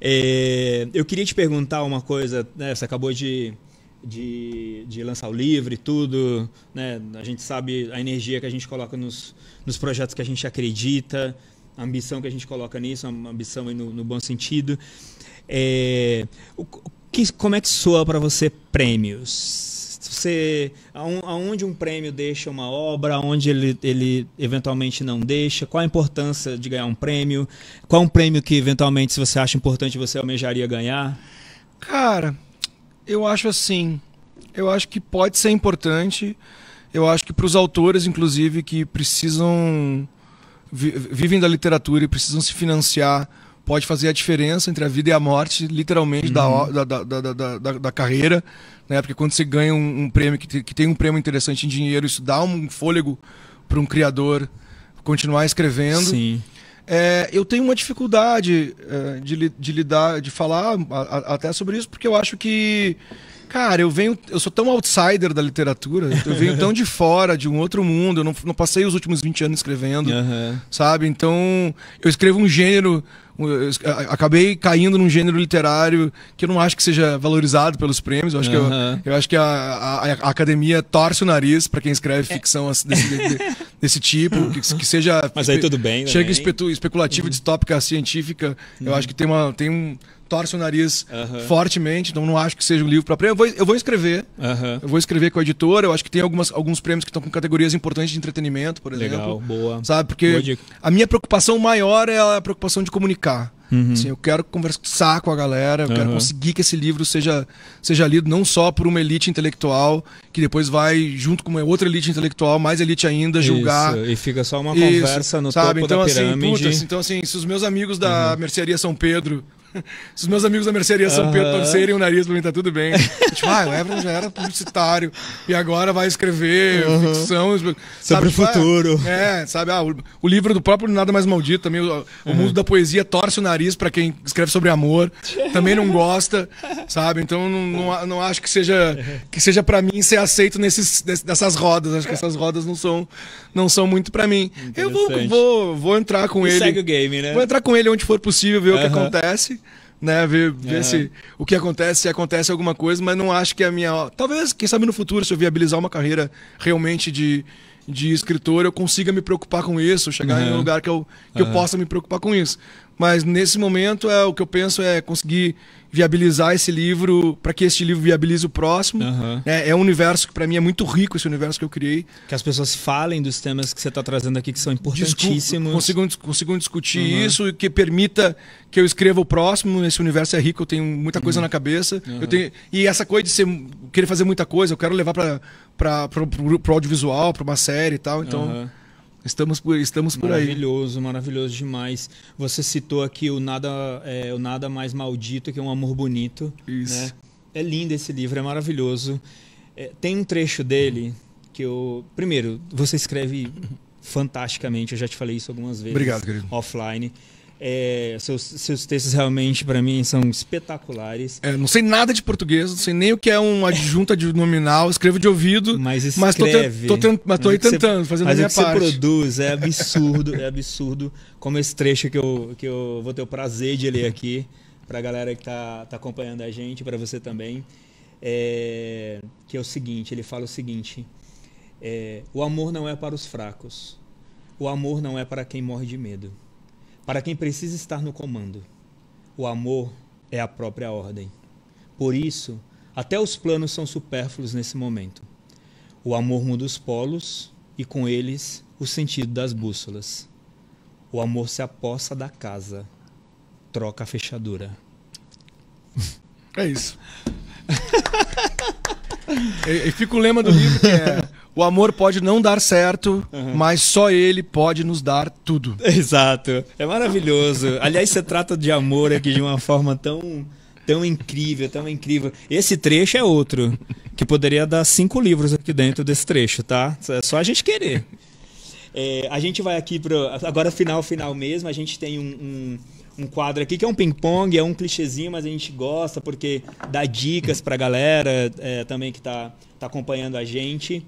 É, eu queria te perguntar uma coisa, né? Você acabou de. De, de, lançar o livro e tudo. Né? A gente sabe a energia que a gente coloca nos, nos projetos que a gente acredita a ambição que a gente coloca nisso, uma ambição no, no, bom sentido. É, o, que, como é que soa para você prêmios? Você, aonde um prêmio deixa uma obra, aonde ele, ele eventualmente não deixa, qual a importância de ganhar um prêmio, qual um prêmio que eventualmente, se você acha importante, você almejaria ganhar? Cara, eu acho assim, eu acho que pode ser importante, eu acho que para os autores, inclusive, que precisam vivem da literatura e precisam se financiar pode fazer a diferença entre a vida e a morte, literalmente, uhum. da, da, da, da, da, carreira. Né? Porque quando você ganha um, um prêmio, que, te, que tem um prêmio interessante em dinheiro, isso dá um fôlego para um criador continuar escrevendo. Sim. É, eu tenho uma dificuldade é, de, de lidar, de falar a, a, até sobre isso, porque eu acho que Cara, eu venho, eu sou tão outsider da literatura, eu venho tão de fora, de um outro mundo, eu não, não passei os últimos 20 anos escrevendo, uhum. sabe? Então, eu escrevo um gênero, acabei caindo num gênero literário que eu não acho que seja valorizado pelos prêmios, eu acho uhum. que, eu, eu, acho que a, a, a academia torce o nariz para quem escreve é. ficção assim, desse, de, desse tipo, que, que, seja... Mas aí tudo bem Chega espe, especulativa, uhum. distópica, científica, eu uhum. acho que tem, uma, tem um torce o nariz fortemente, então não acho que seja um livro para prêmio. Eu vou, eu vou escrever, eu vou escrever com a editora. Eu acho que tem algumas, alguns prêmios que estão com categorias importantes de entretenimento, por exemplo. Legal, boa. Sabe? Porque boa a minha preocupação maior é a preocupação de comunicar. Uhum. Assim, eu quero conversar com a galera, eu uhum. quero conseguir que esse livro seja, seja lido não só por uma elite intelectual, que depois vai, junto com uma outra elite intelectual, mais elite ainda, julgar. Isso. E fica só uma Isso. conversa no sabe? topo então, da assim, pirâmide. Assim, então, assim, se os meus amigos da uhum. Mercearia São Pedro [LAUGHS] Se os meus amigos da mercearia São uhum. Pedro torcerem o nariz pra mim, tá tudo bem. [LAUGHS] tipo, ah, o Everton já era publicitário e agora vai escrever uhum. ficção. Sobre sabe, o tipo, ah, futuro. É, sabe? Ah, o, o, livro do próprio Nada Mais Maldito também. O, o mundo da poesia torce o nariz para quem escreve sobre amor. Também não gosta, sabe? Então não, não, não acho que seja, que seja para mim ser aceito nesses, dessas rodas. Acho que essas rodas não são, não são muito para mim. Eu vou, vou, vou entrar com e ele. Segue o game, né? Vou entrar com ele onde for possível, ver uh -huh. o que acontece. Né, ver, ver se o que acontece, se acontece alguma coisa, mas não acho que é a minha. Talvez, quem sabe no futuro, se eu viabilizar uma carreira realmente de, de escritor eu consiga me preocupar com isso, chegar uhum. em um lugar que, eu, que uhum. eu possa me preocupar com isso. Mas nesse momento é o que eu penso é conseguir viabilizar esse livro para que este livro viabilize o próximo. Uhum. É, é, um universo que para mim é muito rico esse universo que eu criei. Que as pessoas falem dos temas que você está trazendo aqui que são importantíssimos. Discu consigam, consigam discutir isso e que permita que eu escreva o próximo. Esse universo é rico, eu tenho muita coisa uhum. na cabeça. Eu tenho, e essa coisa de ser, querer fazer muita coisa, eu quero levar para para pro, pro, pro, audiovisual, para uma série e tal. Então, uhum. estamos por, estamos por maravilhoso, aí. Maravilhoso, maravilhoso demais. Você citou aqui o Nada, é, o Nada Mais Maldito, que é um amor bonito. Isso. Né? É lindo esse livro, é maravilhoso. É, tem um trecho dele que eu. Primeiro, você escreve fantasticamente, eu já te falei isso algumas vezes. Obrigado, querido. Offline. É, seus, seus textos realmente, para mim, são espetaculares. É, não sei nada de português, não sei nem o que é um adjunto nominal, escrevo de ouvido. Mas escreve. Mas tô, te, tô, mas tô aí tentando, você, fazendo mas a minha que parte. Mas você produz, é [LAUGHS] absurdo, é absurdo. Como esse trecho que eu, que eu vou ter o prazer de ler aqui, pra galera que tá, tá acompanhando a gente, para você também. É, que é o seguinte, ele fala o seguinte... É, o amor não é para os fracos. O amor não é para quem morre de medo. Para quem precisa estar no comando, o amor é a própria ordem. Por isso, até os planos são supérfluos nesse momento. O amor muda os polos e com eles o sentido das bússolas. O amor se apossa da casa, troca a fechadura. É isso. [LAUGHS] e, e fica o lema do livro que é o amor pode não dar certo, uhum. mas só ele pode nos dar tudo. [LAUGHS] Exato. É maravilhoso. Aliás, você trata de amor aqui de uma forma tão tão incrível, tão incrível. Esse trecho é outro que poderia dar cinco livros aqui dentro desse trecho, tá? É só a gente querer. É, a gente vai aqui pro agora final final mesmo. A gente tem um, um, um quadro aqui que é um ping pong, é um clichêzinho, mas a gente gosta porque dá dicas para a galera é, também que está tá acompanhando a gente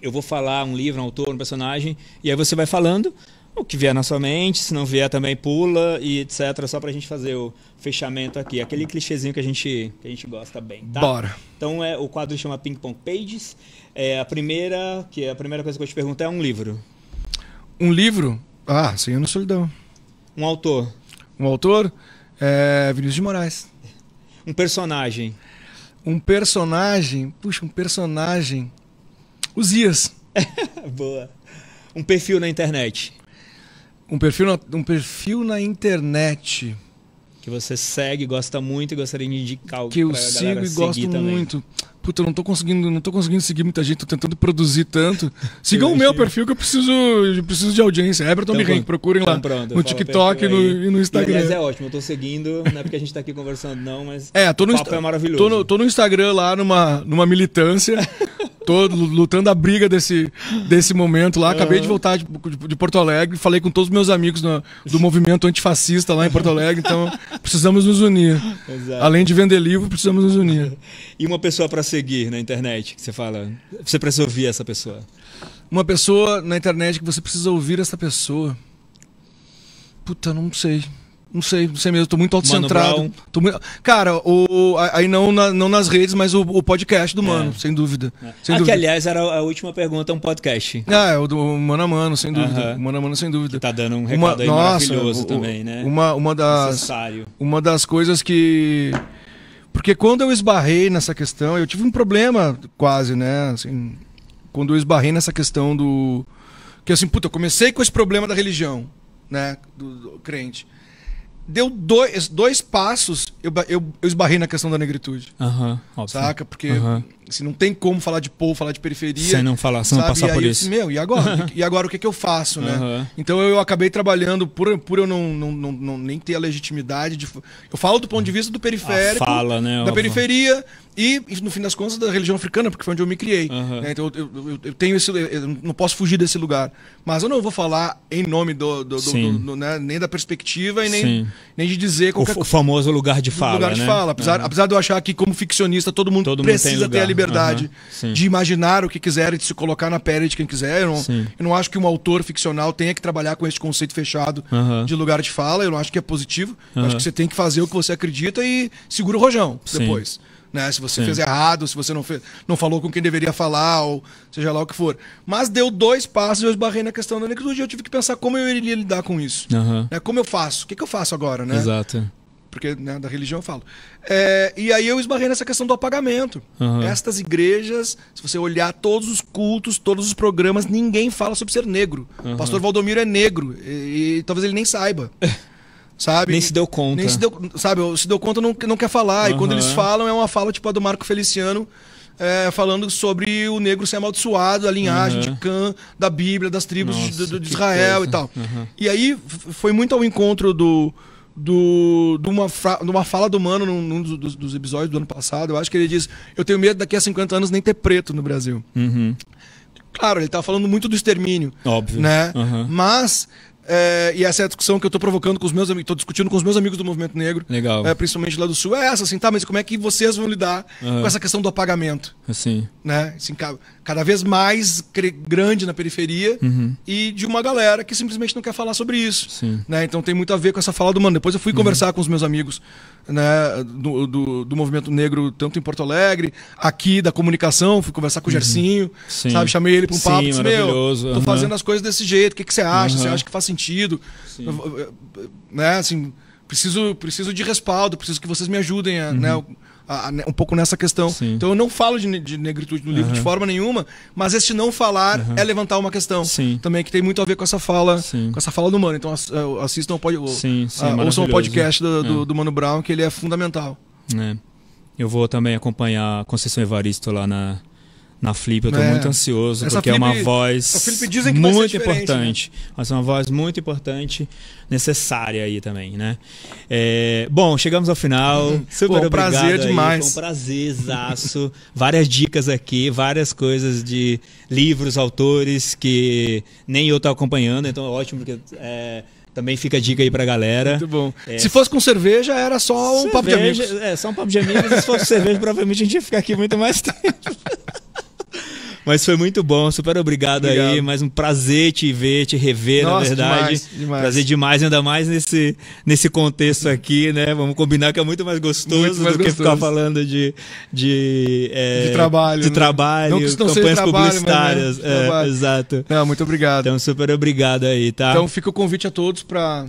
eu vou falar um livro, um autor, um personagem, e aí você vai falando o que vier na sua mente, se não vier também pula e etc, só pra gente fazer o fechamento aqui, aquele clichêzinho que a gente, que a gente gosta bem, tá? Bora. Então é, o quadro chama Ping Pong Pages. É, a primeira, que é a primeira coisa que eu te pergunto é um livro. Um livro? Ah, Senhor no Solidão. Um autor. Um autor? É Vinícius de Moraes. Um personagem. Um personagem? Puxa, um personagem. Uzias. [LAUGHS] Boa. Um perfil na internet. Um perfil na, um perfil na internet. Que você segue, gosta muito e gostaria de indicar Que eu sigo e gosto também. muito puta, eu não tô conseguindo, não tô conseguindo seguir muita gente, tô tentando produzir tanto. [LAUGHS] Sigam o meu perfil que eu preciso, eu preciso de audiência. Everton então, Miren, procurem então, lá pronto, no TikTok no, e no Instagram. Mas é ótimo, eu tô seguindo, não é porque a gente tá aqui conversando não, mas é, tô no o papo é maravilhoso. Tô no, tô no Instagram lá numa, numa militância. [LAUGHS] tô lutando a briga desse, desse momento lá. Acabei uhum. de voltar de, de, de, Porto Alegre, falei com todos os meus amigos no, do movimento antifascista lá em Porto Alegre, então [LAUGHS] precisamos nos unir. Exato. Além de vender livro, precisamos nos unir e uma pessoa para seguir na internet que você fala, você precisa ouvir essa pessoa? Uma pessoa na internet que você precisa ouvir essa pessoa. Puta, não sei. Não sei, não sei mesmo, tô muito autocentrado. Tô muito... Cara, o, aí não, na, não nas redes, mas o, o podcast do é. Mano, é. sem dúvida. É. Sem ah, dúvida. que aliás era a última pergunta, um podcast. Ah, é, o do Mano a Mano, sem dúvida. Uh -huh. Mano a Mano, sem dúvida. Que tá dando um recado uma, aí nossa, maravilhoso o, também, né? Uma, uma das, Necessário. Uma das coisas que porque quando eu esbarrei nessa questão, eu tive um problema quase, né? Assim, quando eu esbarrei nessa questão do. Que assim, puta, eu comecei com esse problema da religião, né? Do, do crente. Deu dois, dois passos, eu, eu, eu, esbarrei na questão da negritude. Aham, uh -huh, Saca? Porque uh -huh se assim, não tem como falar de povo, falar de periferia. Sem não falar, sem não passar aí, por isso. Meu, e agora? [LAUGHS] e agora o que, que eu faço, né? Uhum. Então eu acabei trabalhando, por, por eu não, não, não, não, nem ter a legitimidade de. Eu falo do ponto de vista do periférico. A fala, né? Da periferia e, no fim das contas, da religião africana, porque foi onde eu me criei. Uhum. Né? Então eu, eu, eu, tenho esse. Eu não posso fugir desse lugar. Mas eu não vou falar em nome do. do, do, do, do né? Nem da perspectiva e nem, nem de dizer qualquer O, o famoso lugar de fala. Lugar de né? fala. Apesar, uhum. apesar de eu achar que, como ficcionista, todo mundo todo precisa mundo ter ali liberdade uhum, de imaginar o que quiser e de se colocar na pele de quem quiser. Eu não, eu não acho que um autor ficcional tenha que trabalhar com esse conceito fechado uhum. de lugar de fala. Eu não acho que é positivo. Uhum. Eu acho que você tem que fazer o que você acredita e segura o rojão depois. Né? Se você Sim. fez errado, se você não, fez, não falou com quem deveria falar, ou seja lá o que for. Mas deu dois passos, e eu esbarrei na questão da negritude eu tive que pensar como eu iria lidar com isso. Uhum. Né? Como eu faço? O que, que eu faço agora, né? Exato porque né, da religião eu falo. É, e aí eu esbarrei nessa questão do apagamento. Uhum. Estas igrejas, se você olhar todos os cultos, todos os programas, ninguém fala sobre ser negro. Uhum. O pastor Valdomiro é negro, e, e talvez ele nem saiba. [LAUGHS] sabe? Nem se deu conta. Nem se deu, sabe? Se deu conta, não, não quer falar. Uhum. E quando eles falam, é uma fala tipo a do Marco Feliciano, é, falando sobre o negro ser amaldiçoado, a linhagem uhum. de Cã, da Bíblia, das tribos Nossa, de, de, Israel e tal. Uhum. E aí foi muito ao encontro do, do, de, uma fra, de uma fala do Mano num, num dos, dos, episódios do ano passado. Eu acho que ele diz: Eu tenho medo daqui a 50 anos nem ter preto no Brasil. Uhum. Claro, ele tá falando muito do extermínio. Óbvio. Né? Uhum. Mas. É, e essa é a discussão que eu tô provocando com os meus amigos, tô discutindo com os meus amigos do movimento negro, Legal. É, principalmente lá do sul, é essa assim, tá, mas como é que vocês vão lidar uhum. com essa questão do apagamento? Assim. Né? Assim, cada vez mais grande na periferia uhum. e de uma galera que simplesmente não quer falar sobre isso. Né? Então tem muito a ver com essa fala do mano. Depois eu fui uhum. conversar com os meus amigos né, do, do, do, movimento negro, tanto em Porto Alegre, aqui da comunicação, fui conversar com o Gercinho, uhum. sabe? Chamei ele para um papo e disse, meu, tô fazendo as coisas desse jeito, o que, que você acha? Você acha que faz sentido? Sim. Né, assim, preciso, preciso de respaldo, preciso que vocês me ajudem a, né, uhum a, a, um pouco nessa questão. Sim. Então eu não falo de, de negritude no livro de forma nenhuma, mas este não falar uhum. é levantar uma questão sim. também que tem muito a ver com essa fala, sim. com essa fala do mano. Então é, assistam pode ouçam o podcast do, do, é. do, mano Brown que ele é fundamental. É. Eu vou também acompanhar a Conceição Evaristo lá na na Flip. Eu estou é. muito ansioso, Essa porque Flip, é uma voz muito né? importante. Né? Mas é uma voz muito importante, necessária aí também, né? É, bom, chegamos ao final. Uhum. Super Pô, obrigado. Prazer aí. demais. Foi um prazerzaço. várias dicas aqui, várias coisas de livros, autores que nem eu estou acompanhando, então é ótimo, porque. É, também fica a dica aí pra galera. Muito bom. É, se fosse com cerveja, era só um cerveja, papo de amigos. É, só um papo de amigos. se fosse [LAUGHS] cerveja, provavelmente a gente ia ficar aqui muito mais tempo. [LAUGHS] Mas foi muito bom, super obrigado, obrigado, aí. Mais um prazer te ver, te rever, Nossa, na verdade. Demais, demais. Prazer demais, ainda mais nesse, nesse contexto aqui, né? Vamos combinar que é muito mais gostoso muito mais do gostoso. que ficar falando de. De, é, de trabalho. De né? trabalho, não que não campanhas trabalho, publicitárias. Mas, né? é, exato. Não, muito obrigado. Então, super obrigado aí, tá? Então, fica o convite a todos para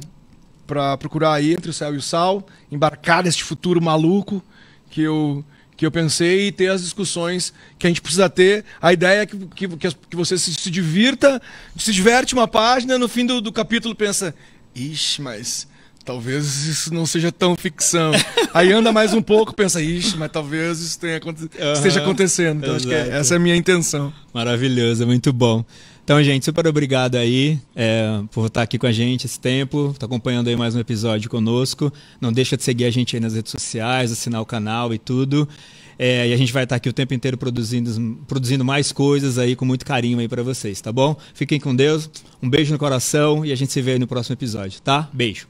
procurar aí Entre o Céu e o Sal, embarcar neste futuro maluco que eu que eu pensei e ter as discussões que a gente precisa ter. A ideia é que, que, que você se, se, divirta, se diverte uma página, no fim do, do capítulo pensa, ixi, mas talvez isso não seja tão ficção. [LAUGHS] Aí anda mais um pouco, pensa, ixi, mas talvez isso tenha, uhum, esteja acontecendo. Então, acho que é, essa é a minha intenção. Maravilhoso, é muito bom. Então, gente, super obrigado aí é, por estar aqui com a gente esse tempo, estar tá acompanhando aí mais um episódio conosco. Não deixa de seguir a gente aí nas redes sociais, assinar o canal e tudo. É, e a gente vai estar aqui o tempo inteiro produzindo, produzindo mais coisas aí com muito carinho aí para vocês, tá bom? Fiquem com Deus, um beijo no coração e a gente se vê aí no próximo episódio, tá? Beijo.